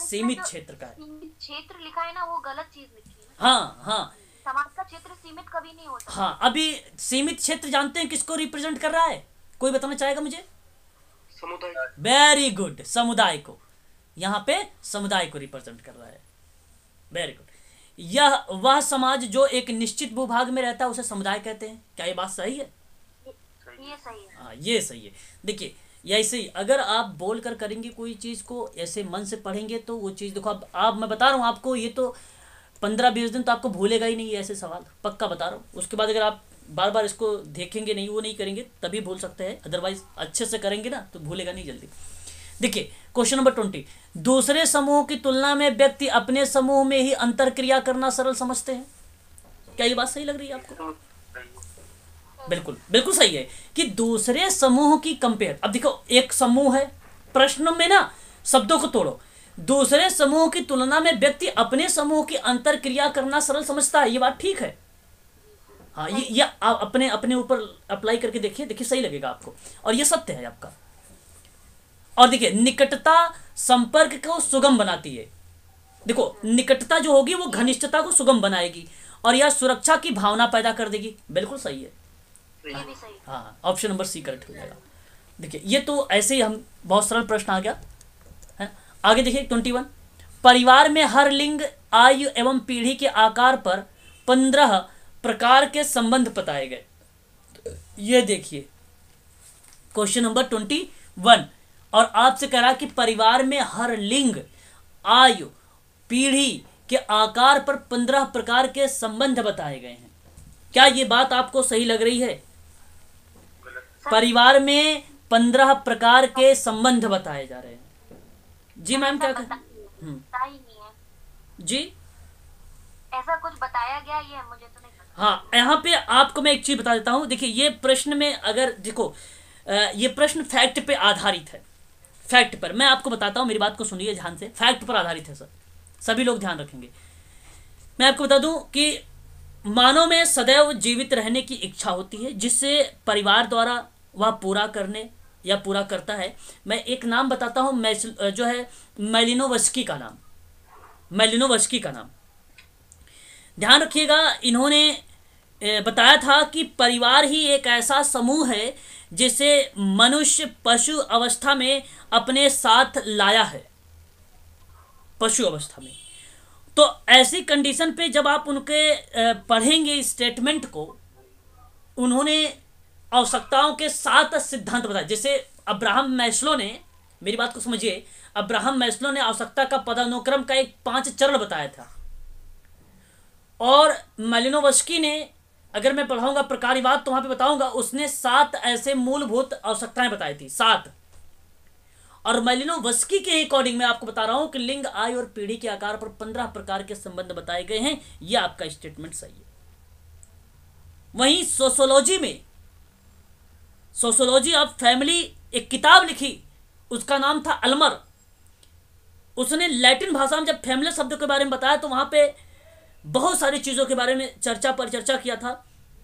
Speaker 1: सीमित क्षेत्र का क्षेत्र लिखा है ना वो गलत चीज लिखी है हाँ हाँ समाज का क्षेत्र सीमित कभी नहीं होता हाँ अभी सीमित क्षेत्र जानते हैं किसको रिप्रेजेंट कर रहा है कोई बताना चाहेगा मुझे समुदाय वेरी गुड समुदाय को यहां पे समुदाय को रिप्रेजेंट कर रहा है वेरी गुड यह वह समाज जो एक निश्चित भूभाग में रहता है उसे समुदाय कहते हैं क्या ये बात सही है ये सही है हाँ, सही है देखिए ऐसे ही अगर आप बोलकर करेंगे कोई चीज़ को ऐसे मन से पढ़ेंगे तो वो चीज़ देखो आप, आप मैं बता रहा हूँ आपको ये तो पंद्रह बीस दिन तो आपको भूलेगा ही नहीं ऐसे सवाल पक्का बता रहा हूँ उसके बाद अगर आप बार बार इसको देखेंगे नहीं वो नहीं करेंगे तभी भूल सकते हैं अदरवाइज अच्छे से करेंगे ना तो भूलेगा नहीं जल्दी देखिए क्वेश्चन नंबर ट्वेंटी दूसरे समूह की तुलना में व्यक्ति अपने समूह में ही अंतर क्रिया करना सरल समझते हैं क्या ये बात सही लग रही है आपको बिल्कुल बिल्कुल सही है कि दूसरे समूह की कंपेयर अब देखो एक समूह है प्रश्न में ना शब्दों को तोड़ो दूसरे समूह की तुलना में व्यक्ति अपने समूह की अंतर क्रिया करना सरल समझता है ये बात ठीक है हाँ ये ये आप अपने अपने ऊपर अप्लाई करके देखिए देखिए सही लगेगा आपको और ये सत्य है आपका और देखिए निकटता संपर्क को सुगम बनाती है देखो निकटता जो होगी वो घनिष्ठता को सुगम बनाएगी और यह सुरक्षा की भावना पैदा कर देगी बिल्कुल सही है तो हाँ ऑप्शन नंबर सी करेक्ट हो जाएगा देखिए ये तो ऐसे ही हम बहुत सरल प्रश्न आ गया है आगे देखिए ट्वेंटी परिवार में हर लिंग आयु एवं पीढ़ी के आकार पर पंद्रह प्रकार के संबंध बताए गए ये देखिए क्वेश्चन नंबर ट्वेंटी वन और आपसे कह रहा कि परिवार में हर लिंग आयु पीढ़ी के आकार पर पंद्रह प्रकार के संबंध बताए गए हैं क्या ये बात आपको सही लग रही है परिवार में पंद्रह प्रकार के संबंध बताए जा रहे हैं जी मैम क्या कर जी ऐसा कुछ बताया गया ये मुझे तो नहीं हाँ यहाँ पे आपको मैं एक चीज़ बता देता हूँ देखिए ये प्रश्न में अगर देखो ये प्रश्न फैक्ट पे आधारित है फैक्ट पर मैं आपको बताता हूँ मेरी बात को सुनिए ध्यान से फैक्ट पर आधारित है सर सभी लोग ध्यान रखेंगे मैं आपको बता दूं कि मानव में सदैव जीवित रहने की इच्छा होती है जिससे परिवार द्वारा वह पूरा करने या पूरा करता है मैं एक नाम बताता हूँ जो है मैलिनोवस्की का नाम मैलिनोवस्की का नाम ध्यान रखिएगा इन्होंने बताया था कि परिवार ही एक ऐसा समूह है जिसे मनुष्य पशु अवस्था में अपने साथ लाया है पशु अवस्था में तो ऐसी कंडीशन पे जब आप उनके पढ़ेंगे स्टेटमेंट को उन्होंने आवश्यकताओं के साथ सिद्धांत बताए जैसे अब्राहम मैस्लो ने मेरी बात को समझिए अब्राहम मैस्लो ने आवश्यकता का पदानुक्रम का एक पांच चरण बताया था और मलिनोवस्की ने अगर मैं पढ़ाऊंगा प्रकारीवाद तो वहां पे बताऊंगा उसने सात ऐसे मूलभूत आवश्यकताएं बताई थी सात और मैलिनो वस्की के अकॉर्डिंग में आपको बता रहा हूं कि लिंग आय और पीढ़ी के आकार पर पंद्रह प्रकार के संबंध बताए गए हैं यह आपका स्टेटमेंट सही है वहीं सोशोलॉजी में सोशोलॉजी ऑफ फैमिली एक किताब लिखी उसका नाम था अलमर उसने लैटिन भाषा में जब फैमिली शब्द के बारे में बताया तो वहां पे बहुत सारी चीज़ों के बारे में चर्चा पर चर्चा किया था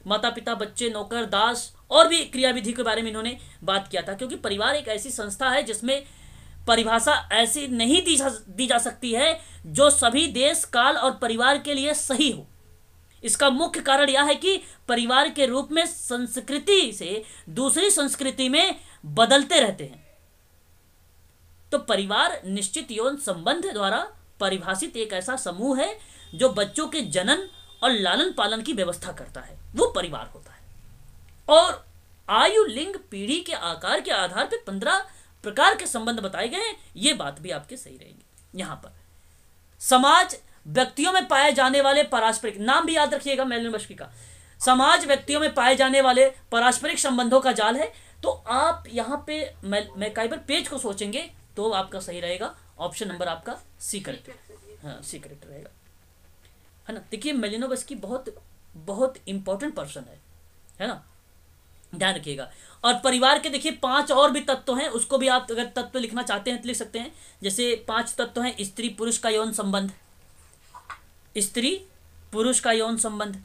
Speaker 1: माता पिता बच्चे नौकर दास और भी क्रियाविधि के बारे में इन्होंने बात किया था क्योंकि परिवार एक ऐसी संस्था है जिसमें परिभाषा ऐसी नहीं दी जा दी जा सकती है जो सभी देश काल और परिवार के लिए सही हो इसका मुख्य कारण यह है कि परिवार के रूप में संस्कृति से दूसरी संस्कृति में बदलते रहते हैं तो परिवार निश्चित यौन संबंध द्वारा परिभाषित एक ऐसा समूह है जो बच्चों के जनन और लालन पालन की व्यवस्था करता है वो परिवार होता है और आयु लिंग पीढ़ी के आकार के आधार पर पंद्रह प्रकार के संबंध बताए गए हैं ये बात भी आपके सही रहेगी यहाँ पर समाज व्यक्तियों में पाए जाने वाले पारस्परिक नाम भी याद रखिएगा मेलन बश्की का समाज व्यक्तियों में पाए जाने वाले पारस्परिक संबंधों का जाल है तो आप यहाँ पे मैं, कई बार पेज को सोचेंगे तो आपका सही रहेगा ऑप्शन नंबर आपका सीक्रेट हाँ सीक्रेट रहेगा है ना देखिए मेलिनोवस्की की बहुत बहुत इंपॉर्टेंट पर्सन है है ना ध्यान रखिएगा और परिवार के देखिए पांच और भी तत्व हैं उसको भी आप अगर तत्व लिखना चाहते हैं तो लिख सकते हैं जैसे पांच तत्व हैं स्त्री पुरुष का यौन संबंध स्त्री पुरुष का यौन संबंध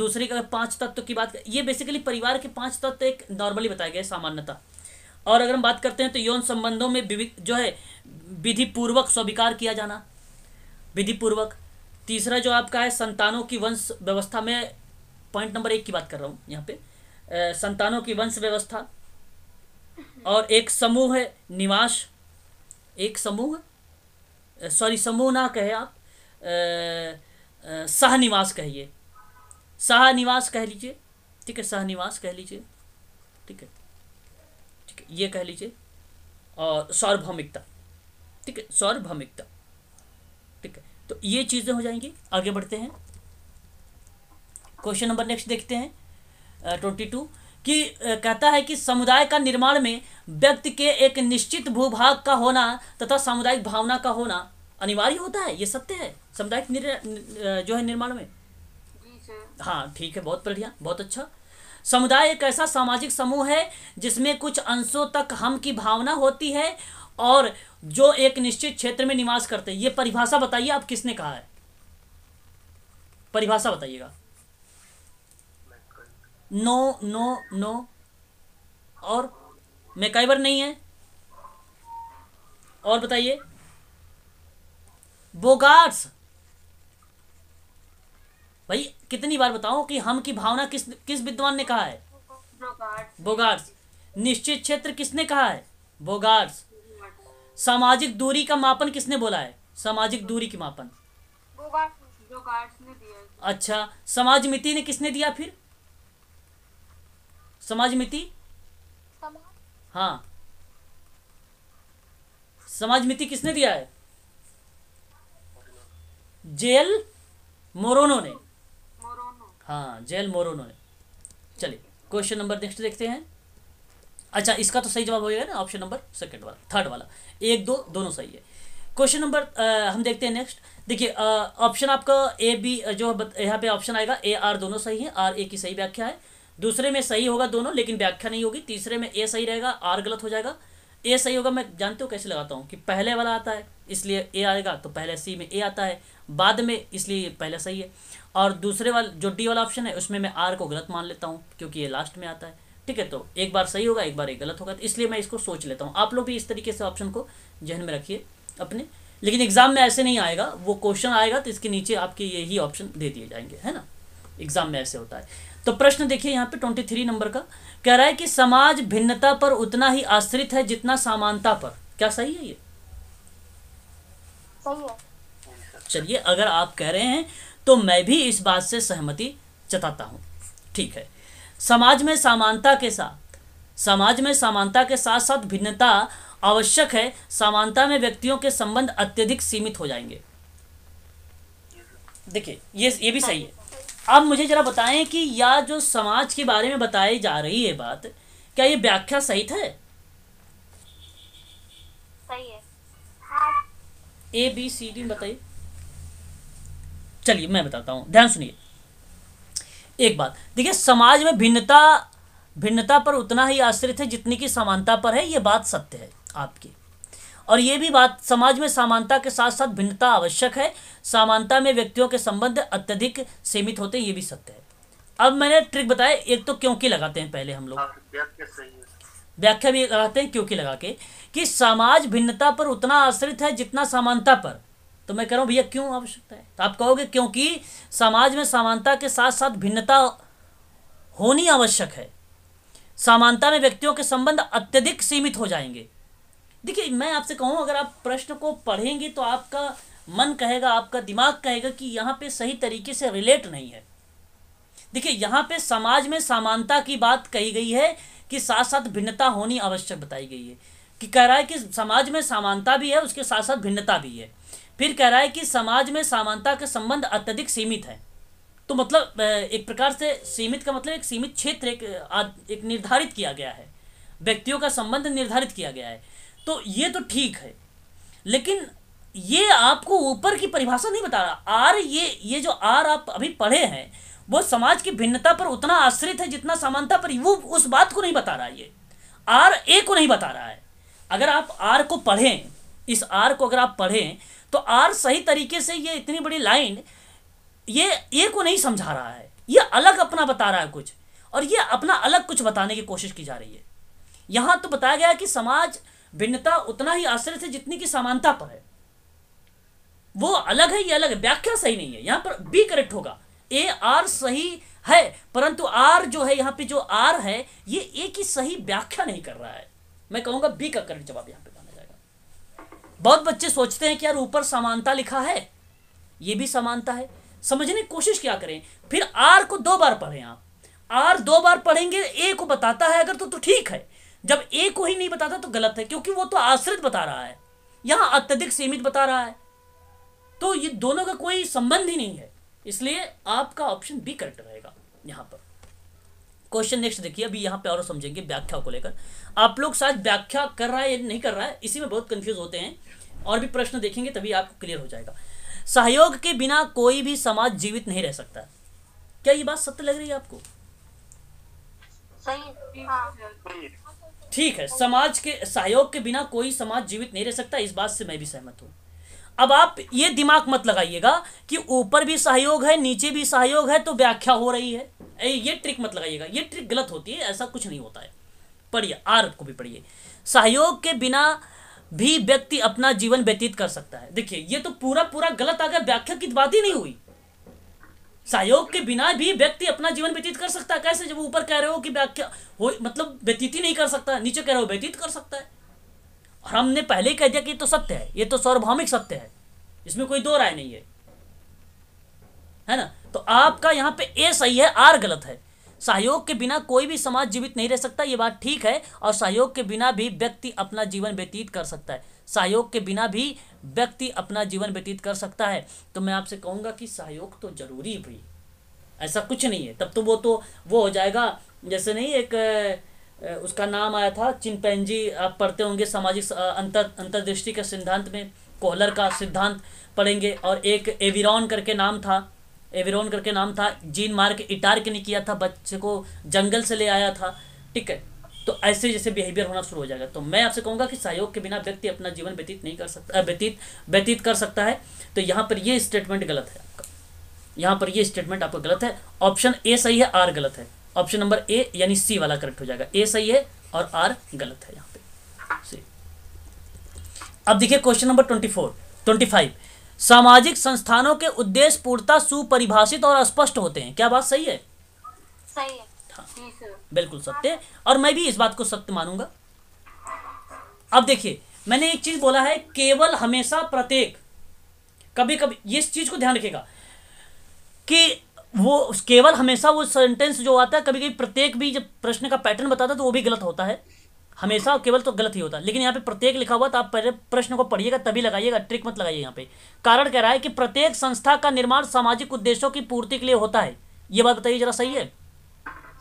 Speaker 1: दूसरे का पांच तत्व की बात ये बेसिकली परिवार के पांच तत्व एक नॉर्मली बताया गया सामान्यता और अगर हम बात करते हैं तो यौन संबंधों में जो है विधिपूर्वक स्वीकार किया जाना विधिपूर्वक तीसरा जो आपका है संतानों की वंश व्यवस्था में पॉइंट नंबर एक की बात कर रहा हूँ यहाँ पे संतानों की वंश व्यवस्था और एक समूह है निवास एक समूह सॉरी समूह ना कहे आप सहनिवास कहिए सहनिवास कह लीजिए ठीक है सहनिवास कह लीजिए ठीक है ठीक है ये कह लीजिए और सार्वभौमिकता ठीक है सार्वभौमिकता तो ये चीज़ें हो जाएंगी आगे बढ़ते हैं क्वेश्चन नंबर नेक्स्ट देखते हैं ट्वेंटी टू कि कहता है कि समुदाय का निर्माण में व्यक्ति के एक निश्चित भूभाग का होना तथा सामुदायिक भावना का होना अनिवार्य होता है ये सत्य है सामुदायिक जो है निर्माण में हाँ ठीक है बहुत बढ़िया बहुत अच्छा समुदाय एक ऐसा सामाजिक समूह है जिसमें कुछ अंशों तक हम की भावना होती है और जो एक निश्चित क्षेत्र में निवास करते हैं ये परिभाषा बताइए आप किसने कहा है परिभाषा बताइएगा नो नो नो और मेकाइबर नहीं है और बताइए बोगार्स भाई कितनी बार बताऊं कि हम की भावना किस किस विद्वान ने कहा है बोगार्स निश्चित क्षेत्र किसने कहा है बोगार्स सामाजिक दूरी का मापन किसने बोला है सामाजिक दूरी की मापन अच्छा समाज मिति ने किसने दिया फिर समाज मिति हाँ समाज मिति किसने दिया है जेल मोरोनो ने हाँ जेल मोरोनो है चलिए क्वेश्चन नंबर नेक्स्ट देखते हैं अच्छा इसका तो सही जवाब होगा ना ऑप्शन नंबर सेकंड वाला थर्ड वाला एक दो दोनों सही है क्वेश्चन नंबर हम देखते हैं नेक्स्ट देखिए ऑप्शन आपका ए बी जो यहाँ पे ऑप्शन आएगा ए आर दोनों सही है आर ए की सही व्याख्या है दूसरे में सही होगा दोनों लेकिन व्याख्या नहीं होगी तीसरे में ए सही रहेगा आर गलत हो जाएगा ए सही होगा मैं जानते हो कैसे लगाता हूँ कि पहले वाला आता है इसलिए ए आएगा तो पहले सी में ए आता है बाद में इसलिए पहले सही है और दूसरे वाले जो डी वाला ऑप्शन है उसमें मैं आर को गलत मान लेता हूँ क्योंकि ये लास्ट में आता है ठीक है तो एक बार सही होगा एक बार एक गलत होगा तो इसलिए मैं इसको सोच लेता हूँ आप लोग भी इस तरीके से ऑप्शन को जहन में रखिए अपने लेकिन एग्जाम में ऐसे नहीं आएगा वो क्वेश्चन आएगा तो इसके नीचे आपके यही ऑप्शन दे दिए जाएंगे है ना एग्जाम में ऐसे होता है तो प्रश्न देखिए यहाँ पे ट्वेंटी थ्री नंबर का कह रहा है कि समाज भिन्नता पर उतना ही आश्रित है जितना समानता पर क्या सही है ये चलिए अगर आप कह रहे हैं तो मैं भी इस बात से सहमति जताता हूँ ठीक है समाज में समानता के साथ समाज में समानता के साथ साथ भिन्नता आवश्यक है समानता में व्यक्तियों के संबंध अत्यधिक सीमित हो जाएंगे देखिए ये ये भी सही है आप मुझे जरा बताएं कि यह जो समाज के बारे में बताई जा रही है बात क्या ये व्याख्या सहित है सही है ए बी सी डी बताइए चलिए मैं बताता हूँ ध्यान सुनिए एक बात देखिए समाज में भिन्नता भिन्नता पर उतना ही आश्रित है जितनी की समानता पर है ये बात सत्य है आपकी और ये भी बात समाज में समानता के साथ साथ भिन्नता आवश्यक है समानता में व्यक्तियों के संबंध अत्यधिक सीमित होते हैं ये भी सत्य है अब मैंने ट्रिक बताया एक तो क्योंकि लगाते हैं पहले हम लोग हाँ, व्याख्या भी लगाते हैं क्योंकि लगा के कि समाज भिन्नता पर उतना आश्रित है जितना समानता पर तो मैं कह रहा हूँ भैया क्यों आवश्यकता है तो आप कहोगे क्योंकि समाज में समानता के साथ साथ भिन्नता होनी आवश्यक है समानता में व्यक्तियों के संबंध अत्यधिक सीमित हो जाएंगे देखिए मैं आपसे कहूँ अगर आप प्रश्न को पढ़ेंगे तो आपका मन कहेगा आपका दिमाग कहेगा कि यहाँ पे सही तरीके से रिलेट नहीं है देखिए यहाँ पे समाज में समानता की बात कही गई है कि साथ साथ भिन्नता होनी आवश्यक बताई गई है कि कह रहा है कि समाज में समानता भी है उसके साथ साथ भिन्नता भी है फिर कह रहा है कि समाज में समानता के संबंध अत्यधिक सीमित है तो मतलब एक प्रकार से सीमित का मतलब एक सीमित क्षेत्र एक, एक निर्धारित किया गया है व्यक्तियों का संबंध निर्धारित किया गया है तो ये तो ठीक है लेकिन ये आपको ऊपर की परिभाषा नहीं बता रहा आर ये ये जो आर आप अभी पढ़े हैं वो समाज की भिन्नता पर उतना आश्रित है जितना समानता पर वो उस बात को नहीं बता रहा ये आर ए को नहीं बता रहा है अगर आप आर को पढ़ें इस आर को अगर आप पढ़ें तो आर सही तरीके से ये इतनी बड़ी लाइन ये ए को नहीं समझा रहा है ये अलग अपना बता रहा है कुछ और ये अपना अलग कुछ बताने की कोशिश की जा रही है यहां तो बताया गया कि समाज भिन्नता उतना ही आश्रित है जितनी की समानता पर है वो अलग है ये अलग है व्याख्या सही नहीं है यहां पर बी करेक्ट होगा ए आर सही है परंतु आर जो है यहां पे जो आर है ये ए की सही व्याख्या नहीं कर रहा है मैं कहूंगा बी का करेक्ट जवाब यहाँ पे बहुत बच्चे सोचते हैं कि यार ऊपर समानता लिखा है ये भी समानता है समझने की कोशिश क्या करें फिर आर को दो बार पढ़ें आप आर दो बार पढ़ेंगे ए को बताता है अगर तो तो ठीक है जब ए को ही नहीं बताता तो गलत है क्योंकि वो तो आश्रित बता रहा है यहाँ अत्यधिक सीमित बता रहा है तो ये दोनों का कोई संबंध ही नहीं है इसलिए आपका ऑप्शन बी करेक्ट रहेगा यहाँ पर क्वेश्चन नेक्स्ट देखिए अभी यहाँ पे और समझेंगे व्याख्या को लेकर आप लोग शायद व्याख्या कर रहा है या नहीं कर रहा है इसी में बहुत कंफ्यूज होते हैं और भी प्रश्न देखेंगे तभी आपको क्लियर हो जाएगा सहयोग के बिना कोई भी समाज जीवित नहीं रह सकता क्या ये बात सत्य लग रही है आपको हाँ। ठीक है समाज के सहयोग के बिना कोई समाज जीवित नहीं रह सकता इस बात से मैं भी सहमत हूं अब आप ये दिमाग मत लगाइएगा कि ऊपर भी सहयोग है नीचे भी सहयोग है तो व्याख्या हो रही है ये ट्रिक मत लगाइएगा ये ट्रिक गलत होती है ऐसा कुछ नहीं होता है पढ़िए आर को भी पढ़िए सहयोग के बिना भी व्यक्ति अपना जीवन व्यतीत कर सकता है देखिए ये तो पूरा पूरा गलत आ गया व्याख्या की बात ही नहीं हुई सहयोग के बिना भी व्यक्ति अपना जीवन व्यतीत कर सकता है कैसे जब ऊपर कह रहे हो कि व्याख्या हो मतलब व्यतीत ही नहीं कर सकता नीचे कह रहे हो व्यतीत कर सकता है और हमने पहले ही कह दिया कि ये तो सत्य है ये तो सार्वभौमिक सत्य है इसमें कोई दो राय नहीं है है ना तो आपका यहाँ पे ए सही है आर गलत है सहयोग के बिना कोई भी समाज जीवित नहीं रह सकता ये बात ठीक है और सहयोग के बिना भी व्यक्ति अपना जीवन व्यतीत कर सकता है सहयोग के बिना भी व्यक्ति अपना जीवन व्यतीत कर सकता है तो मैं आपसे कहूँगा कि सहयोग तो जरूरी भी ऐसा कुछ नहीं है तब तो वो तो वो हो जाएगा जैसे नहीं एक उसका नाम आया था चिंपैंजी आप पढ़ते होंगे सामाजिक अंतर अंतर्दृष्टि के सिद्धांत में कोहलर का सिद्धांत पढ़ेंगे और एक एविरॉन करके नाम था एवेरोन करके नाम था जीन मार्क इटार्क ने किया था बच्चे को जंगल से ले आया था ठीक है तो ऐसे जैसे बिहेवियर होना शुरू हो जाएगा तो मैं आपसे कहूंगा कि सहयोग के बिना व्यक्ति अपना जीवन व्यतीत नहीं कर सकता व्यतीत व्यतीत कर सकता है तो यहाँ पर ये स्टेटमेंट गलत है आपका यहाँ पर ये स्टेटमेंट आपका गलत है ऑप्शन ए सही है आर गलत है ऑप्शन नंबर ए यानी सी वाला करेक्ट हो जाएगा ए सही है और आर गलत है यहाँ पे सी अब देखिए question number twenty four twenty five सामाजिक संस्थानों के उद्देश्य पूर्णता सुपरिभाषित और स्पष्ट होते हैं क्या बात सही है सही है हाँ। बिल्कुल सत्य और मैं भी इस बात को सत्य मानूंगा अब देखिए मैंने एक चीज बोला है केवल हमेशा प्रत्येक कभी कभी इस चीज को ध्यान रखिएगा कि वो केवल हमेशा वो सेंटेंस जो आता है कभी कभी प्रत्येक भी जब प्रश्न का पैटर्न बताता है तो वो भी गलत होता है हमेशा केवल तो गलत ही होता लेकिन यहाँ पे प्रत्येक लिखा हुआ तो आप पहले प्रश्न को पढ़िएगा तभी लगाइएगा ट्रिक मत लगाइए यहाँ पे कारण कह रहा है कि प्रत्येक संस्था का निर्माण सामाजिक उद्देश्यों की पूर्ति के लिए होता है ये बात बताइए जरा सही है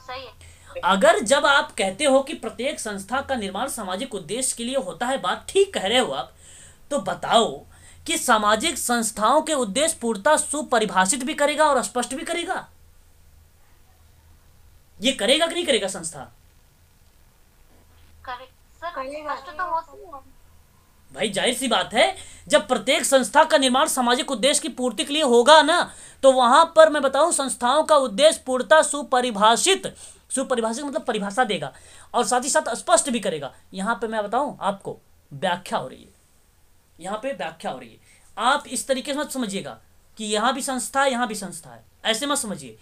Speaker 1: सही है अगर जब आप कहते हो कि प्रत्येक संस्था का निर्माण सामाजिक उद्देश्य के लिए होता है बात ठीक कह रहे हो आप तो बताओ कि सामाजिक संस्थाओं के उद्देश्य पूर्णता सुपरिभाषित भी करेगा और स्पष्ट भी करेगा ये करेगा कि नहीं करेगा संस्था तो भाई जाहिर सी बात है जब प्रत्येक संस्था का निर्माण सामाजिक उद्देश्य की पूर्ति के लिए होगा ना तो वहां पर मैं बताऊं संस्थाओं का उद्देश्य पूर्णता सुपरिभाषित सुपरिभाषित मतलब परिभाषा देगा और साथ ही साथ स्पष्ट भी करेगा यहाँ पे मैं बताऊं आपको व्याख्या हो रही है यहाँ पे व्याख्या हो रही है आप इस तरीके से मत समझिएगा कि यहाँ भी संस्था है यहाँ भी संस्था है ऐसे मत समझिए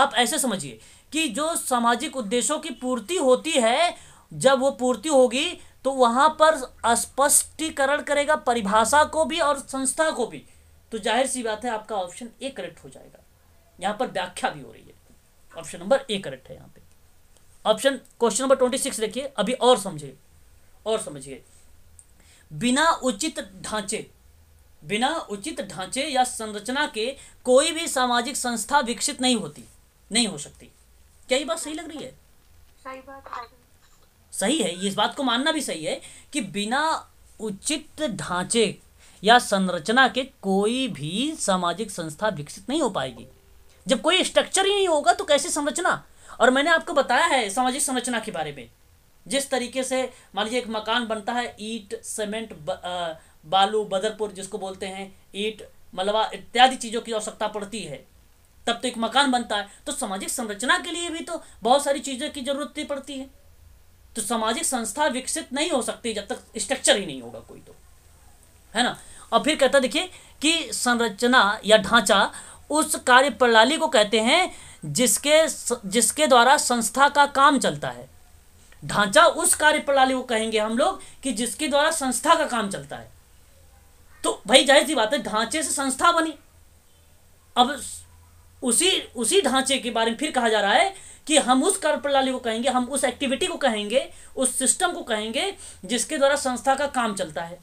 Speaker 1: आप ऐसे समझिए कि जो सामाजिक उद्देश्यों की पूर्ति होती है जब वो पूर्ति होगी तो वहां पर स्पष्टीकरण करेगा परिभाषा को भी और संस्था को भी तो जाहिर सी बात है आपका ऑप्शन ए करेक्ट हो जाएगा यहाँ पर व्याख्या भी हो रही है ऑप्शन नंबर ए करेक्ट है यहां पे option question number twenty six देखिए अभी और समझिए और समझिए बिना उचित ढांचे बिना उचित ढांचे या संरचना के कोई भी सामाजिक संस्था विकसित नहीं होती नहीं हो सकती क्या ये बात सही लग रही है सही बात सही है ये इस बात को मानना भी सही है कि बिना उचित ढांचे या संरचना के कोई भी सामाजिक संस्था विकसित नहीं हो पाएगी जब कोई स्ट्रक्चर ही नहीं होगा तो कैसे संरचना और मैंने आपको बताया है सामाजिक संरचना के बारे में जिस तरीके से मान लीजिए एक मकान बनता है ईट सीमेंट बालू बदरपुर जिसको बोलते हैं ईट मलवा इत्यादि चीज़ों की आवश्यकता पड़ती है तब तो एक मकान बनता है तो सामाजिक संरचना के लिए भी तो बहुत सारी चीज़ों की जरूरत पड़ती है तो सामाजिक संस्था विकसित नहीं हो सकती जब तक स्ट्रक्चर ही नहीं होगा कोई तो है ना अब फिर कहता देखिए कि संरचना या ढांचा उस कार्य प्रणाली को कहते हैं जिसके जिसके द्वारा संस्था का काम चलता है ढांचा उस कार्य प्रणाली को कहेंगे हम लोग कि जिसके द्वारा संस्था का काम चलता है तो भाई जाहिर सी बात है ढांचे से संस्था बनी अब उसी उसी ढांचे के बारे में फिर कहा जा रहा है कि हम उस कार्य प्रणाली को कहेंगे हम उस एक्टिविटी को कहेंगे उस सिस्टम को कहेंगे जिसके द्वारा संस्था का काम चलता है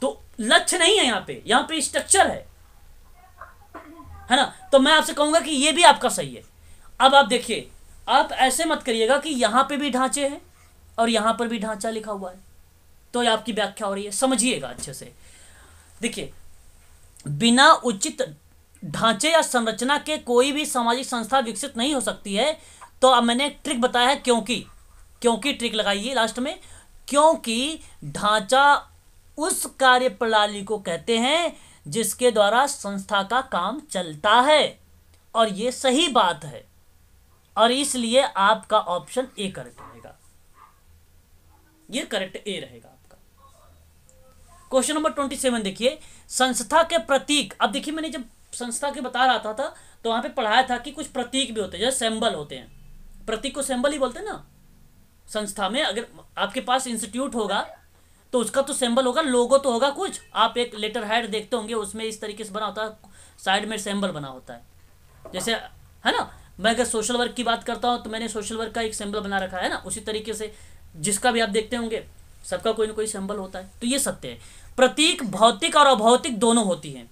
Speaker 1: तो लक्ष्य नहीं है यहाँ पे यहाँ पे स्ट्रक्चर है है ना तो मैं आपसे कहूंगा कि ये भी आपका सही है अब आप देखिए आप ऐसे मत करिएगा कि यहाँ पे भी ढांचे हैं और यहाँ पर भी ढांचा लिखा हुआ है तो आपकी व्याख्या हो रही है समझिएगा अच्छे से देखिए बिना उचित ढांचे या संरचना के कोई भी सामाजिक संस्था विकसित नहीं हो सकती है तो अब मैंने एक ट्रिक बताया है क्योंकि क्योंकि ट्रिक लगाइए लास्ट में क्योंकि ढांचा उस कार्य प्रणाली को कहते हैं जिसके द्वारा संस्था का काम चलता है और ये सही बात है और इसलिए आपका ऑप्शन ए करेक्ट रहेगा ये करेक्ट ए रहेगा आपका क्वेश्चन नंबर ट्वेंटी सेवन देखिए संस्था के प्रतीक अब देखिए मैंने जब संस्था के बता रहा था, था तो वहां पे पढ़ाया था कि कुछ प्रतीक भी होते हैं जैसे सैम्बल होते हैं प्रतीक को सैम्बल ही बोलते हैं ना संस्था में अगर आपके पास इंस्टीट्यूट होगा तो उसका तो सैम्बल होगा लोगो तो होगा कुछ आप एक लेटर हेड देखते होंगे उसमें इस तरीके से बना होता है साइड में सैम्बल बना होता है जैसे है ना मैं अगर सोशल वर्क की बात करता हूँ तो मैंने सोशल वर्क का एक सैम्बल बना रखा है ना उसी तरीके से जिसका भी आप देखते होंगे सबका कोई ना कोई सैम्बल होता है तो ये सत्य है प्रतीक भौतिक और अभौतिक दोनों होती हैं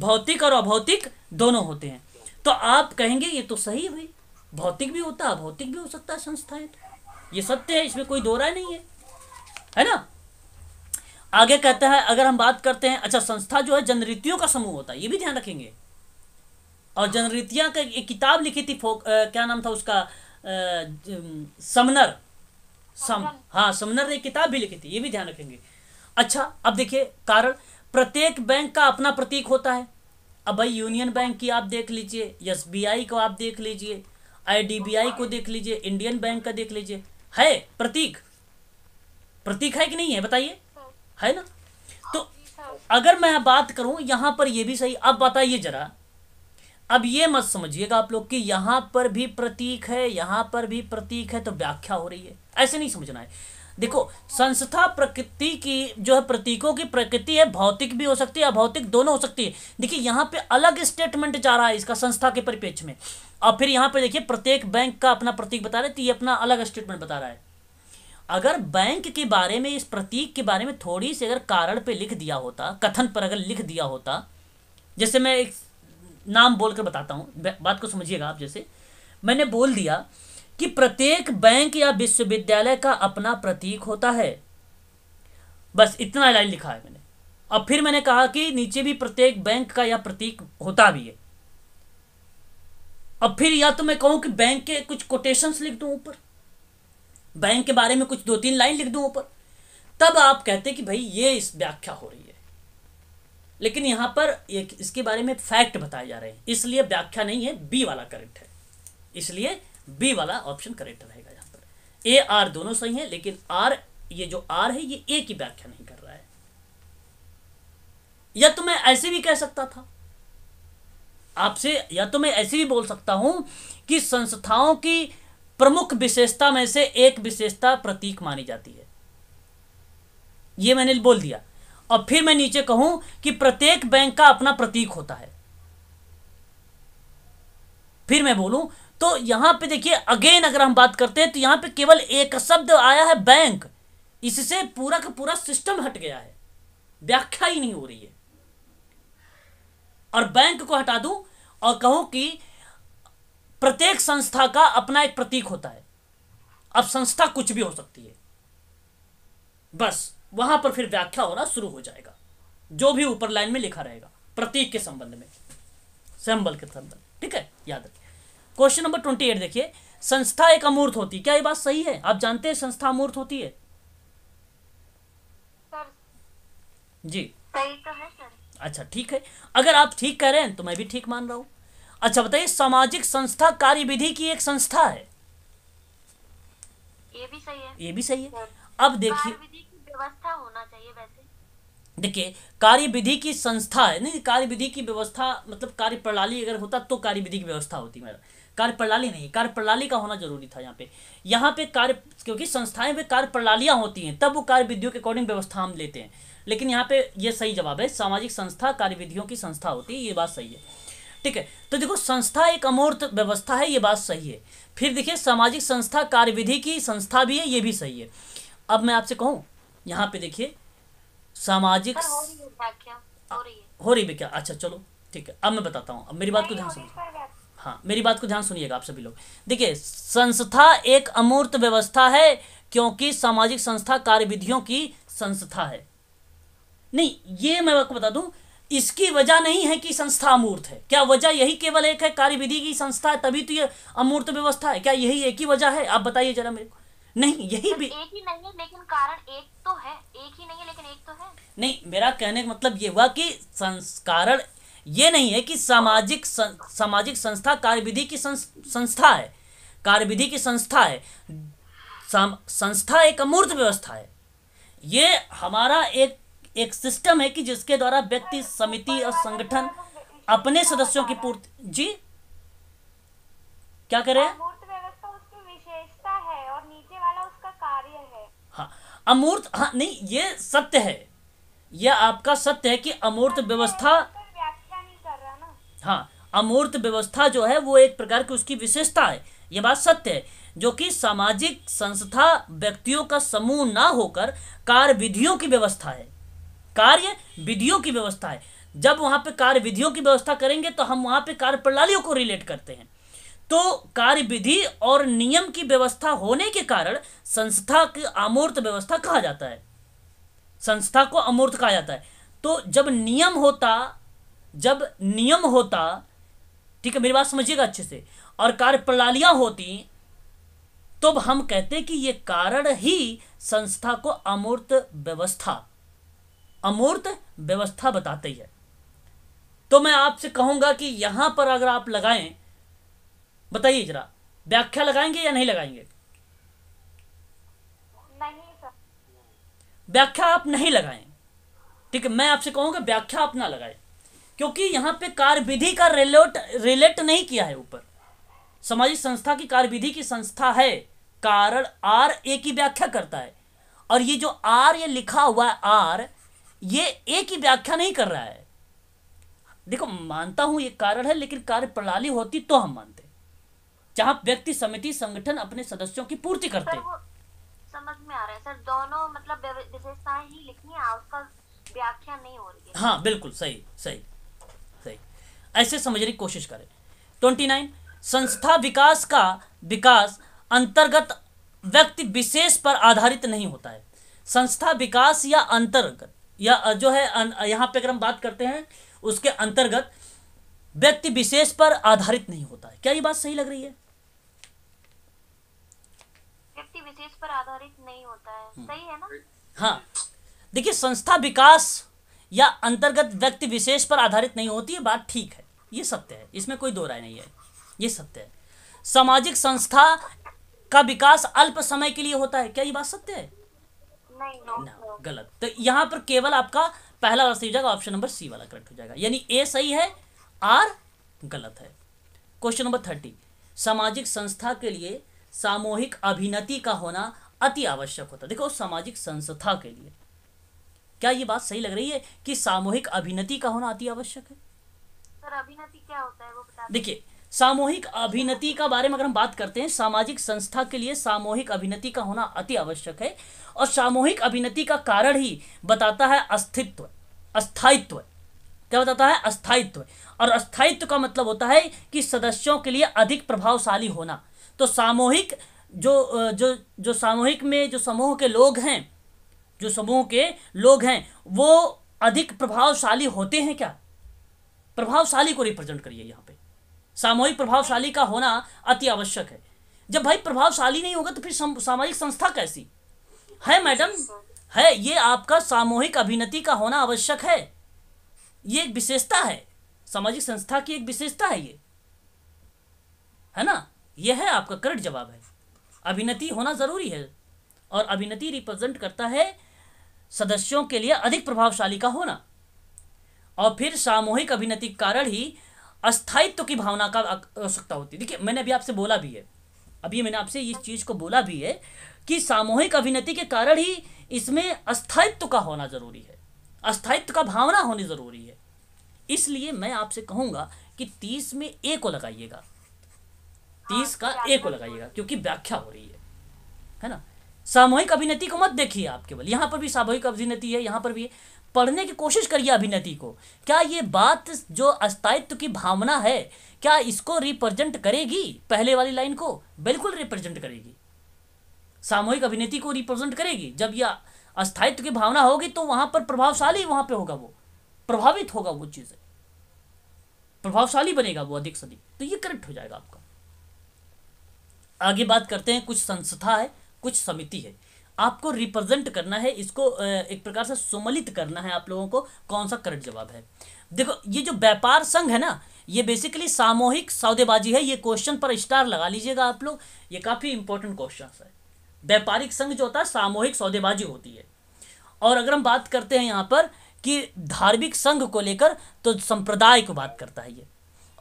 Speaker 1: भौतिक और अभौतिक दोनों होते हैं तो आप कहेंगे ये तो सही भाई भौतिक भी होता अभौतिक भी हो सकता है संस्थाएं तो ये सत्य है इसमें कोई दो राय नहीं है है ना आगे कहता है अगर हम बात करते हैं अच्छा संस्था जो है जनरीतियों का समूह होता है ये भी ध्यान रखेंगे और जनरीतिया का एक किताब लिखी थी फोक आ, क्या नाम था उसका आ, समनर सम हाँ समनर ने किताब भी लिखी थी ये भी ध्यान रखेंगे अच्छा अब देखिए कारण प्रत्येक बैंक का अपना प्रतीक होता है अब भाई यूनियन बैंक की आप देख लीजिए एस को आप देख लीजिए आई को देख लीजिए इंडियन बैंक का देख लीजिए है प्रतीक प्रतीक है कि नहीं है बताइए है ना तो अगर मैं बात करूं यहां पर यह भी सही अब बताइए जरा अब ये मत समझिएगा आप लोग कि यहां पर भी प्रतीक है यहां पर भी प्रतीक है तो व्याख्या हो रही है ऐसे नहीं समझना है देखो संस्था प्रकृति की जो है प्रतीकों की प्रकृति है भौतिक भी हो सकती है अभौतिक दोनों हो सकती है देखिए यहाँ पे अलग स्टेटमेंट जा रहा है इसका संस्था के परिपेक्ष में और फिर यहाँ पे देखिए प्रत्येक बैंक का अपना प्रतीक बता रहे तो ये अपना अलग स्टेटमेंट बता रहा है अगर बैंक के बारे में इस प्रतीक के बारे में थोड़ी सी अगर कारण पे लिख दिया होता कथन पर अगर लिख दिया होता जैसे मैं एक नाम बोलकर बताता हूँ बात को समझिएगा आप जैसे मैंने बोल दिया कि प्रत्येक बैंक या विश्वविद्यालय का अपना प्रतीक होता है बस इतना लाइन लिखा है मैंने अब फिर मैंने कहा कि नीचे भी प्रत्येक बैंक का यह प्रतीक होता भी है अब फिर या तो मैं कहूं कि बैंक के कुछ कोटेशंस लिख दूं ऊपर बैंक के बारे में कुछ दो तीन लाइन लिख दूं ऊपर तब आप कहते कि भाई ये इस व्याख्या हो रही है लेकिन यहां पर एक इसके बारे में फैक्ट बताए जा रहे हैं इसलिए व्याख्या नहीं है बी वाला करेक्ट है इसलिए बी वाला ऑप्शन करेक्ट रहेगा यहाँ पर ए आर दोनों सही है लेकिन आर ये जो आर है ये ए की व्याख्या नहीं कर रहा है या तो मैं ऐसे भी कह सकता था आपसे या तो मैं ऐसे भी बोल सकता हूं कि संस्थाओं की प्रमुख विशेषता में से एक विशेषता प्रतीक मानी जाती है ये मैंने बोल दिया और फिर मैं नीचे कहूं कि प्रत्येक बैंक का अपना प्रतीक होता है फिर मैं बोलूं तो यहां पे देखिए अगेन अगर हम बात करते हैं तो यहां पे केवल एक शब्द आया है बैंक इससे पूरा का पूरा सिस्टम हट गया है व्याख्या ही नहीं हो रही है और बैंक को हटा दूं और कहूं कि प्रत्येक संस्था का अपना एक प्रतीक होता है अब संस्था कुछ भी हो सकती है बस वहां पर फिर व्याख्या होना शुरू हो जाएगा जो भी ऊपर लाइन में लिखा रहेगा प्रतीक के संबंध में सिंबल के संबंध ठीक है याद रखिए क्वेश्चन नंबर ट्वेंटी एट देखिए संस्था एक अमूर्त होती है क्या ये बात सही है आप जानते हैं संस्था अमूर्त होती है जी सही तो है सर अच्छा ठीक है अगर आप ठीक कह रहे हैं तो मैं भी ठीक मान रहा हूं अच्छा बताइए सामाजिक संस्था कार्य विधि की एक संस्था है ये भी सही है ये भी सही है अब देखिए व्यवस्था होना चाहिए वैसे देखिए कार्य विधि की संस्था है नहीं कार्य विधि की व्यवस्था मतलब कार्य प्रणाली अगर होता तो कार्य विधि की व्यवस्था होती मेरा कार्य प्रणाली नहीं कार्य प्रणाली का होना जरूरी था यहाँ पे यहाँ पे कार्य क्योंकि संस्थाएं में कार्य प्रणालियां होती हैं तब वो कार्य विधियों के अकॉर्डिंग व्यवस्था हम लेते हैं लेकिन यहाँ पे ये सही जवाब है सामाजिक संस्था कार्य विधियों की संस्था होती है ये बात सही है ठीक है तो देखो संस्था एक अमूर्त व्यवस्था है ये बात सही है फिर देखिए सामाजिक संस्था कार्यविधि की संस्था भी है ये भी सही है अब मैं आपसे कहूँ यहाँ पे देखिए सामाजिक हो रही है क्या अच्छा चलो ठीक है अब मैं बताता हूँ अब मेरी बात को ध्यान समझ हाँ मेरी बात को ध्यान सुनिएगा आप सभी लोग देखिए संस्था एक अमूर्त व्यवस्था है क्योंकि सामाजिक संस्था कार्यविधियों की संस्था है नहीं ये मैं आपको बता दूं इसकी वजह नहीं है कि संस्था अमूर्त है क्या वजह यही केवल एक है कार्यविधि की संस्था है तभी तो ये अमूर्त व्यवस्था है क्या यही एक ही वजह है आप बताइए जरा मेरे को नहीं यही भी एक ही नहीं है लेकिन कारण एक तो है एक ही नहीं है लेकिन एक तो है नहीं मेरा कहने का मतलब ये हुआ कि संस्कारण ये नहीं है कि सामाजिक सं, सामाजिक संस्था कार्यविधि की सं, संस्था है कार्यविधि की संस्था है संस्था एक अमूर्त व्यवस्था है ये हमारा एक एक सिस्टम है कि जिसके द्वारा व्यक्ति समिति और संगठन अपने सदस्यों की पूर्ति जी क्या करें हाँ अमूर्त हाँ नहीं ये सत्य है यह आपका सत्य है कि अमूर्त व्यवस्था हाँ अमूर्त व्यवस्था जो है वो एक प्रकार की उसकी विशेषता है ये बात सत्य है जो कि सामाजिक संस्था व्यक्तियों का समूह ना होकर कार्य विधियों की व्यवस्था है कार्य विधियों की व्यवस्था है जब वहां पे कार्य विधियों की व्यवस्था करेंगे तो हम वहां पे कार्य प्रणालियों को रिलेट करते हैं तो कार्य विधि और नियम की व्यवस्था होने के कारण संस्था की अमूर्त व्यवस्था कहा जाता है संस्था को अमूर्त कहा जाता है तो जब नियम होता जब नियम होता ठीक है मेरी बात समझिएगा अच्छे से और कार्य प्रणालियां होती तो हम कहते कि ये कारण ही संस्था को अमूर्त व्यवस्था अमूर्त व्यवस्था बताती है तो मैं आपसे कहूंगा कि यहां पर अगर आप लगाएं बताइए जरा व्याख्या लगाएंगे या नहीं लगाएंगे व्याख्या आप नहीं लगाएं ठीक है मैं आपसे कहूंगा व्याख्या आप ना लगाएं क्योंकि यहाँ पे कार्यविधि का रिलेट रिलेट नहीं किया है ऊपर सामाजिक संस्था की कार्यविधि की संस्था है कारण आर ए की व्याख्या करता है और ये जो आर ये लिखा हुआ है आर ये ए की व्याख्या नहीं कर रहा है देखो मानता हूं ये कारण है लेकिन कार्य प्रणाली होती तो हम मानते जहां व्यक्ति समिति संगठन अपने सदस्यों की पूर्ति करते समझ में आ रहा है सर दोनों मतलब विशेषताएं ही लिखनी है उसका व्याख्या नहीं हो रही है हाँ बिल्कुल सही सही ऐसे समझने की कोशिश करें ट्वेंटी नाइन संस्था विकास का विकास अंतर्गत व्यक्ति विशेष पर आधारित नहीं होता है संस्था विकास या अंतर्गत या जो है यहाँ पे अगर हम बात करते हैं उसके अंतर्गत व्यक्ति विशेष पर आधारित नहीं होता है क्या ये बात सही लग रही है व्यक्ति विशेष पर आधारित नहीं होता है हम्म। सही है ना हाँ देखिए संस्था विकास या अंतर्गत व्यक्ति विशेष पर आधारित नहीं होती है बात ठीक है ये सत्य है इसमें कोई दो राय नहीं है ये सत्य है सामाजिक संस्था का विकास अल्प समय के लिए होता है क्या ये बात सत्य है नहीं, ना, गलत तो यहाँ पर केवल आपका पहला वाला सही हो जाएगा ऑप्शन नंबर सी वाला करेक्ट हो जाएगा यानी ए सही है आर गलत है क्वेश्चन नंबर थर्टी सामाजिक संस्था के लिए सामूहिक अभिनति का होना अति आवश्यक होता है देखो सामाजिक संस्था के लिए क्या ये बात सही लग रही है कि सामूहिक अभिनति का होना अति आवश्यक है सर अभिनति क्या होता है वो बता देखिए सामूहिक अभिनति का बारे में अगर हम बात करते हैं सामाजिक संस्था के लिए सामूहिक अभिनति का होना अति आवश्यक है और सामूहिक अभिनति का कारण ही बताता है अस्तित्व अस्थायित्व क्या बताता है अस्थायित्व और अस्थायित्व का मतलब होता है कि सदस्यों के लिए अधिक प्रभावशाली होना तो सामूहिक जो जो जो सामूहिक में जो समूह के लोग हैं जो समूह के लोग हैं वो अधिक प्रभावशाली होते हैं क्या प्रभावशाली को रिप्रेजेंट करिए यहाँ पे सामूहिक प्रभावशाली का होना अति आवश्यक है जब भाई प्रभावशाली नहीं होगा तो फिर सामाजिक संस्था कैसी है मैडम है ये आपका सामूहिक अभिनति का होना आवश्यक है ये एक विशेषता है सामाजिक संस्था की एक विशेषता है ये है ना यह है आपका करेक्ट जवाब है अभिनति होना ज़रूरी है और अभिनति रिप्रेजेंट करता है सदस्यों के लिए अधिक प्रभावशाली का होना और फिर सामूहिक अभिनति कारण ही अस्थायित्व की भावना का आवश्यकता होती है देखिए मैंने अभी आपसे बोला भी है अभी मैंने आपसे इस चीज़ को बोला भी है कि सामूहिक अभिनति के कारण ही इसमें अस्थायित्व का होना जरूरी है अस्थायित्व का भावना होनी जरूरी है इसलिए मैं आपसे कहूँगा कि तीस में ए को लगाइएगा तीस का ए को लगाइएगा क्योंकि व्याख्या हो रही है है ना सामूहिक अभिनेती को मत देखिए आप केवल यहाँ पर भी सामूहिक अभिनेती है यहाँ पर भी है पढ़ने की कोशिश करिए अभिनेती को क्या ये बात जो अस्थायित्व की भावना है क्या इसको रिप्रेजेंट करेगी पहले वाली लाइन को बिल्कुल रिप्रेजेंट करेगी सामूहिक अभिनेती को रिप्रेजेंट करेगी जब यह अस्थायित्व की भावना होगी तो वहाँ पर प्रभावशाली वहाँ पर होगा वो प्रभावित होगा वो चीज प्रभावशाली बनेगा वो अधिक से अधिक तो ये करेक्ट हो जाएगा आपका आगे बात करते हैं कुछ संस्था है कुछ समिति है आपको रिप्रेजेंट करना है इसको एक प्रकार से सुमलित करना है आप लोगों को कौन सा करेक्ट जवाब है देखो ये जो व्यापार संघ है ना ये बेसिकली सामूहिक सौदेबाजी है ये क्वेश्चन पर स्टार लगा लीजिएगा आप लोग ये काफ़ी इंपॉर्टेंट क्वेश्चन है व्यापारिक संघ जो होता है सामूहिक सौदेबाजी होती है और अगर हम बात करते हैं यहाँ पर कि धार्मिक संघ को लेकर तो संप्रदाय को बात करता है ये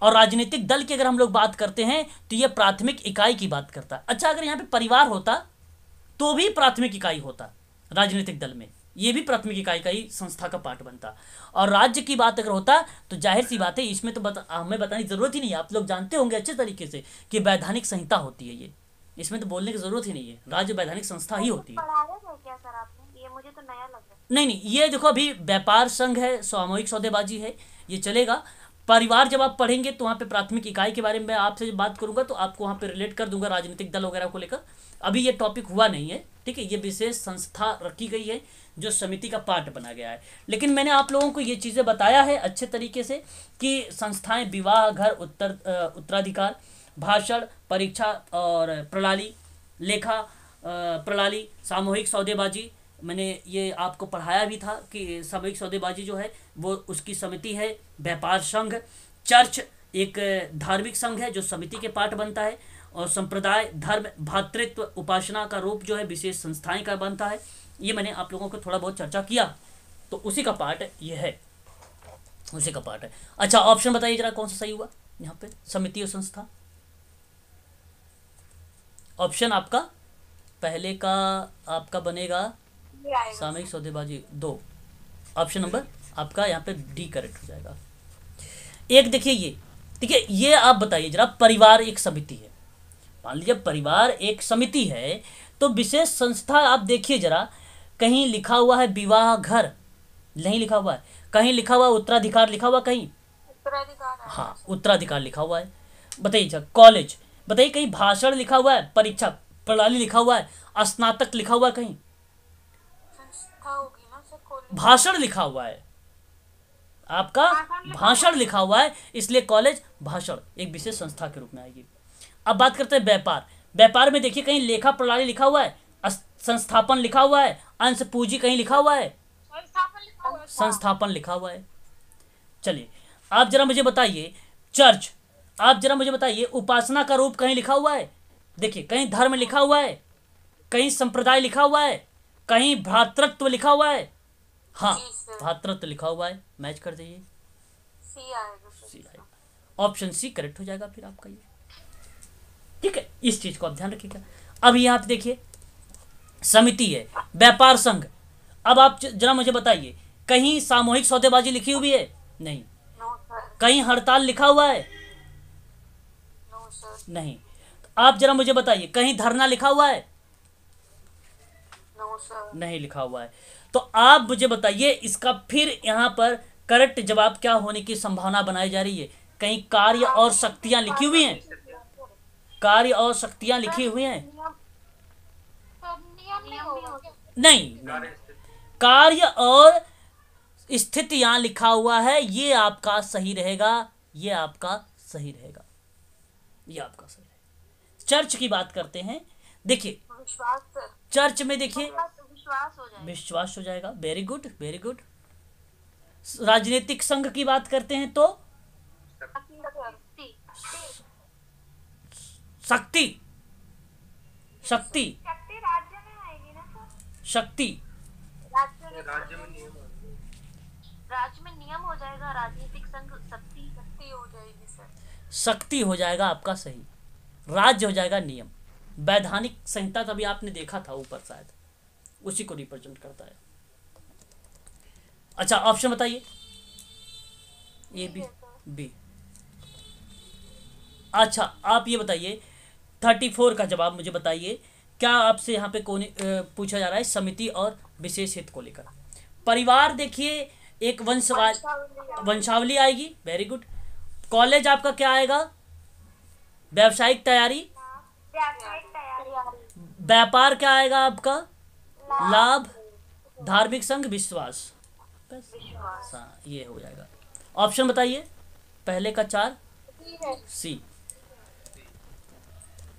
Speaker 1: और राजनीतिक दल की अगर हम लोग बात करते हैं तो ये प्राथमिक इकाई की बात करता है अच्छा अगर यहाँ पे परिवार होता तो भी प्राथमिक इकाई होता राजनीतिक दल में ये भी प्राथमिक इकाई का ही संस्था का पार्ट बनता और राज्य की बात अगर होता तो जाहिर सी बात है इसमें तो बता, हमें बताने की ज़रूरत ही नहीं है आप लोग जानते होंगे अच्छे तरीके से कि वैधानिक संहिता होती है ये इसमें तो बोलने की ज़रूरत ही नहीं है राज्य वैधानिक संस्था ही होती तो है नहीं नहीं ये देखो अभी व्यापार संघ है सामूहिक सौदेबाजी है ये चलेगा परिवार जब आप पढ़ेंगे तो वहाँ पे प्राथमिक इकाई के बारे में आपसे बात करूंगा तो आपको वहाँ पे रिलेट कर दूंगा राजनीतिक दल वगैरह को लेकर अभी ये टॉपिक हुआ नहीं है ठीक है ये विशेष संस्था रखी गई है जो समिति का पार्ट बना गया है लेकिन मैंने आप लोगों को ये चीज़ें बताया है अच्छे तरीके से कि संस्थाएं विवाह घर उत्तर उत्तराधिकार भाषण परीक्षा और प्रणाली लेखा प्रणाली सामूहिक सौदेबाजी मैंने ये आपको पढ़ाया भी था कि सामूहिक सौदेबाजी जो है वो उसकी समिति है व्यापार संघ चर्च एक धार्मिक संघ है जो समिति के पार्ट बनता है और संप्रदाय धर्म भातृत्व उपासना का रूप जो है विशेष संस्थाएं का बनता है ये मैंने आप लोगों को थोड़ा बहुत चर्चा किया तो उसी का पार्ट ये है उसी का पार्ट है अच्छा ऑप्शन बताइए जरा कौन सा सही हुआ यहाँ पे समिति और संस्था ऑप्शन आपका पहले का आपका बनेगा सामयिक सौदेबाजी दो ऑप्शन नंबर आपका यहाँ पे डी करेक्ट हो जाएगा एक देखिए ये ठीक है ये आप बताइए जरा परिवार एक समिति है मान लीजिए परिवार एक समिति है तो विशेष संस्था आप देखिए जरा कहीं लिखा हुआ है विवाह घर नहीं लिखा हुआ है कहीं लिखा हुआ उत्तराधिकार लिखा हुआ कहीं उत्तराधिकार हाँ उत्तराधिकार लिखा हुआ है बताइए कॉलेज बताइए कहीं भाषण लिखा हुआ है परीक्षा प्रणाली लिखा हुआ है स्नातक लिखा हुआ है कहीं भाषण लिखा हुआ है आपका भाषण लिखा हुआ है इसलिए कॉलेज भाषण एक विशेष संस्था के रूप में आएगी अब बात करते हैं व्यापार व्यापार में देखिए कहीं लेखा प्रणाली लिखा हुआ है संस्थापन लिखा हुआ है अंश पूंजी कहीं लिखा हुआ है संस्थापन लिखा हुआ है चलिए आप जरा मुझे बताइए चर्च आप जरा मुझे बताइए उपासना का रूप कहीं लिखा हुआ है देखिए कहीं धर्म लिखा हुआ है कहीं संप्रदाय लिखा हुआ है कहीं भ्रातृत्व लिखा हुआ है हाँ भ्रातृत्व लिखा हुआ है मैच कर दीजिए ऑप्शन सी करेक्ट हो जाएगा फिर आपका ये ठीक है इस चीज़ को आप ध्यान रखिएगा अब यहाँ पे देखिए समिति है व्यापार संघ अब आप जरा मुझे बताइए कहीं सामूहिक सौदेबाजी लिखी हुई है नहीं कहीं हड़ताल लिखा हुआ है नहीं आप जरा मुझे बताइए कहीं धरना लिखा हुआ है नहीं लिखा हुआ है तो आप मुझे बताइए इसका फिर यहाँ पर करेक्ट जवाब क्या होने की संभावना बनाई जा रही है कहीं कार्य और शक्तियां लिखी हुई हैं कार्य और शक्तियां लिखी हुई हैं नहीं कार्य और स्थितियां लिखा हुआ है ये आपका सही रहेगा ये आपका सही रहेगा ये आपका सही रहेगा चर्च की बात करते हैं देखिए चर्च में देखिए विश्वास हो जाएगा वेरी गुड वेरी गुड राजनीतिक संघ की बात करते हैं तो शक्ति शक्ति शक्ति राज्य में नियम हो जाएगा राजनीतिक शक्ति हो शक्ति हो जाएगा आपका सही राज्य हो जाएगा नियम वैधानिक संहिता तभी आपने देखा था ऊपर शायद उसी को रिप्रेजेंट करता है अच्छा ऑप्शन बताइए ए बी बी अच्छा आप ये बताइए थर्टी फोर का जवाब मुझे बताइए क्या आपसे यहाँ पे कोने पूछा जा रहा है समिति और विशेष हित को लेकर परिवार देखिए एक वंशवाल वंशावली आएगी वेरी गुड कॉलेज आपका क्या आएगा व्यावसायिक तैयारी व्यापार क्या आएगा आपका लाभ धार्मिक संघ विश्वास हाँ ये हो जाएगा ऑप्शन बताइए पहले का चार सी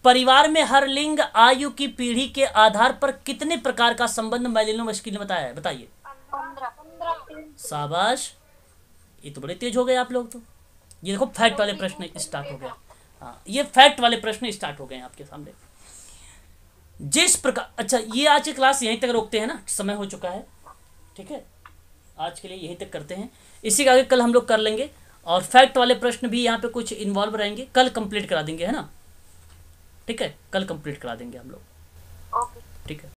Speaker 1: परिवार में हर लिंग आयु की पीढ़ी के आधार पर कितने प्रकार का संबंध मैलिनो मुश्किल बताया है बताइए शाबाश ये तो बड़े तेज हो गए आप लोग तो ये देखो फैक्ट वाले प्रश्न स्टार्ट हो गया हाँ ये फैक्ट वाले प्रश्न स्टार्ट हो गए हैं आपके सामने जिस प्रकार अच्छा ये आज की क्लास यहीं तक रोकते हैं ना समय हो चुका है ठीक है आज के लिए यहीं तक करते हैं इसी के आगे कल हम लोग कर लेंगे और फैक्ट वाले प्रश्न भी यहाँ पे कुछ इन्वॉल्व रहेंगे कल कंप्लीट करा देंगे है ना ठीक है कल कंप्लीट करा देंगे हम लोग ठीक है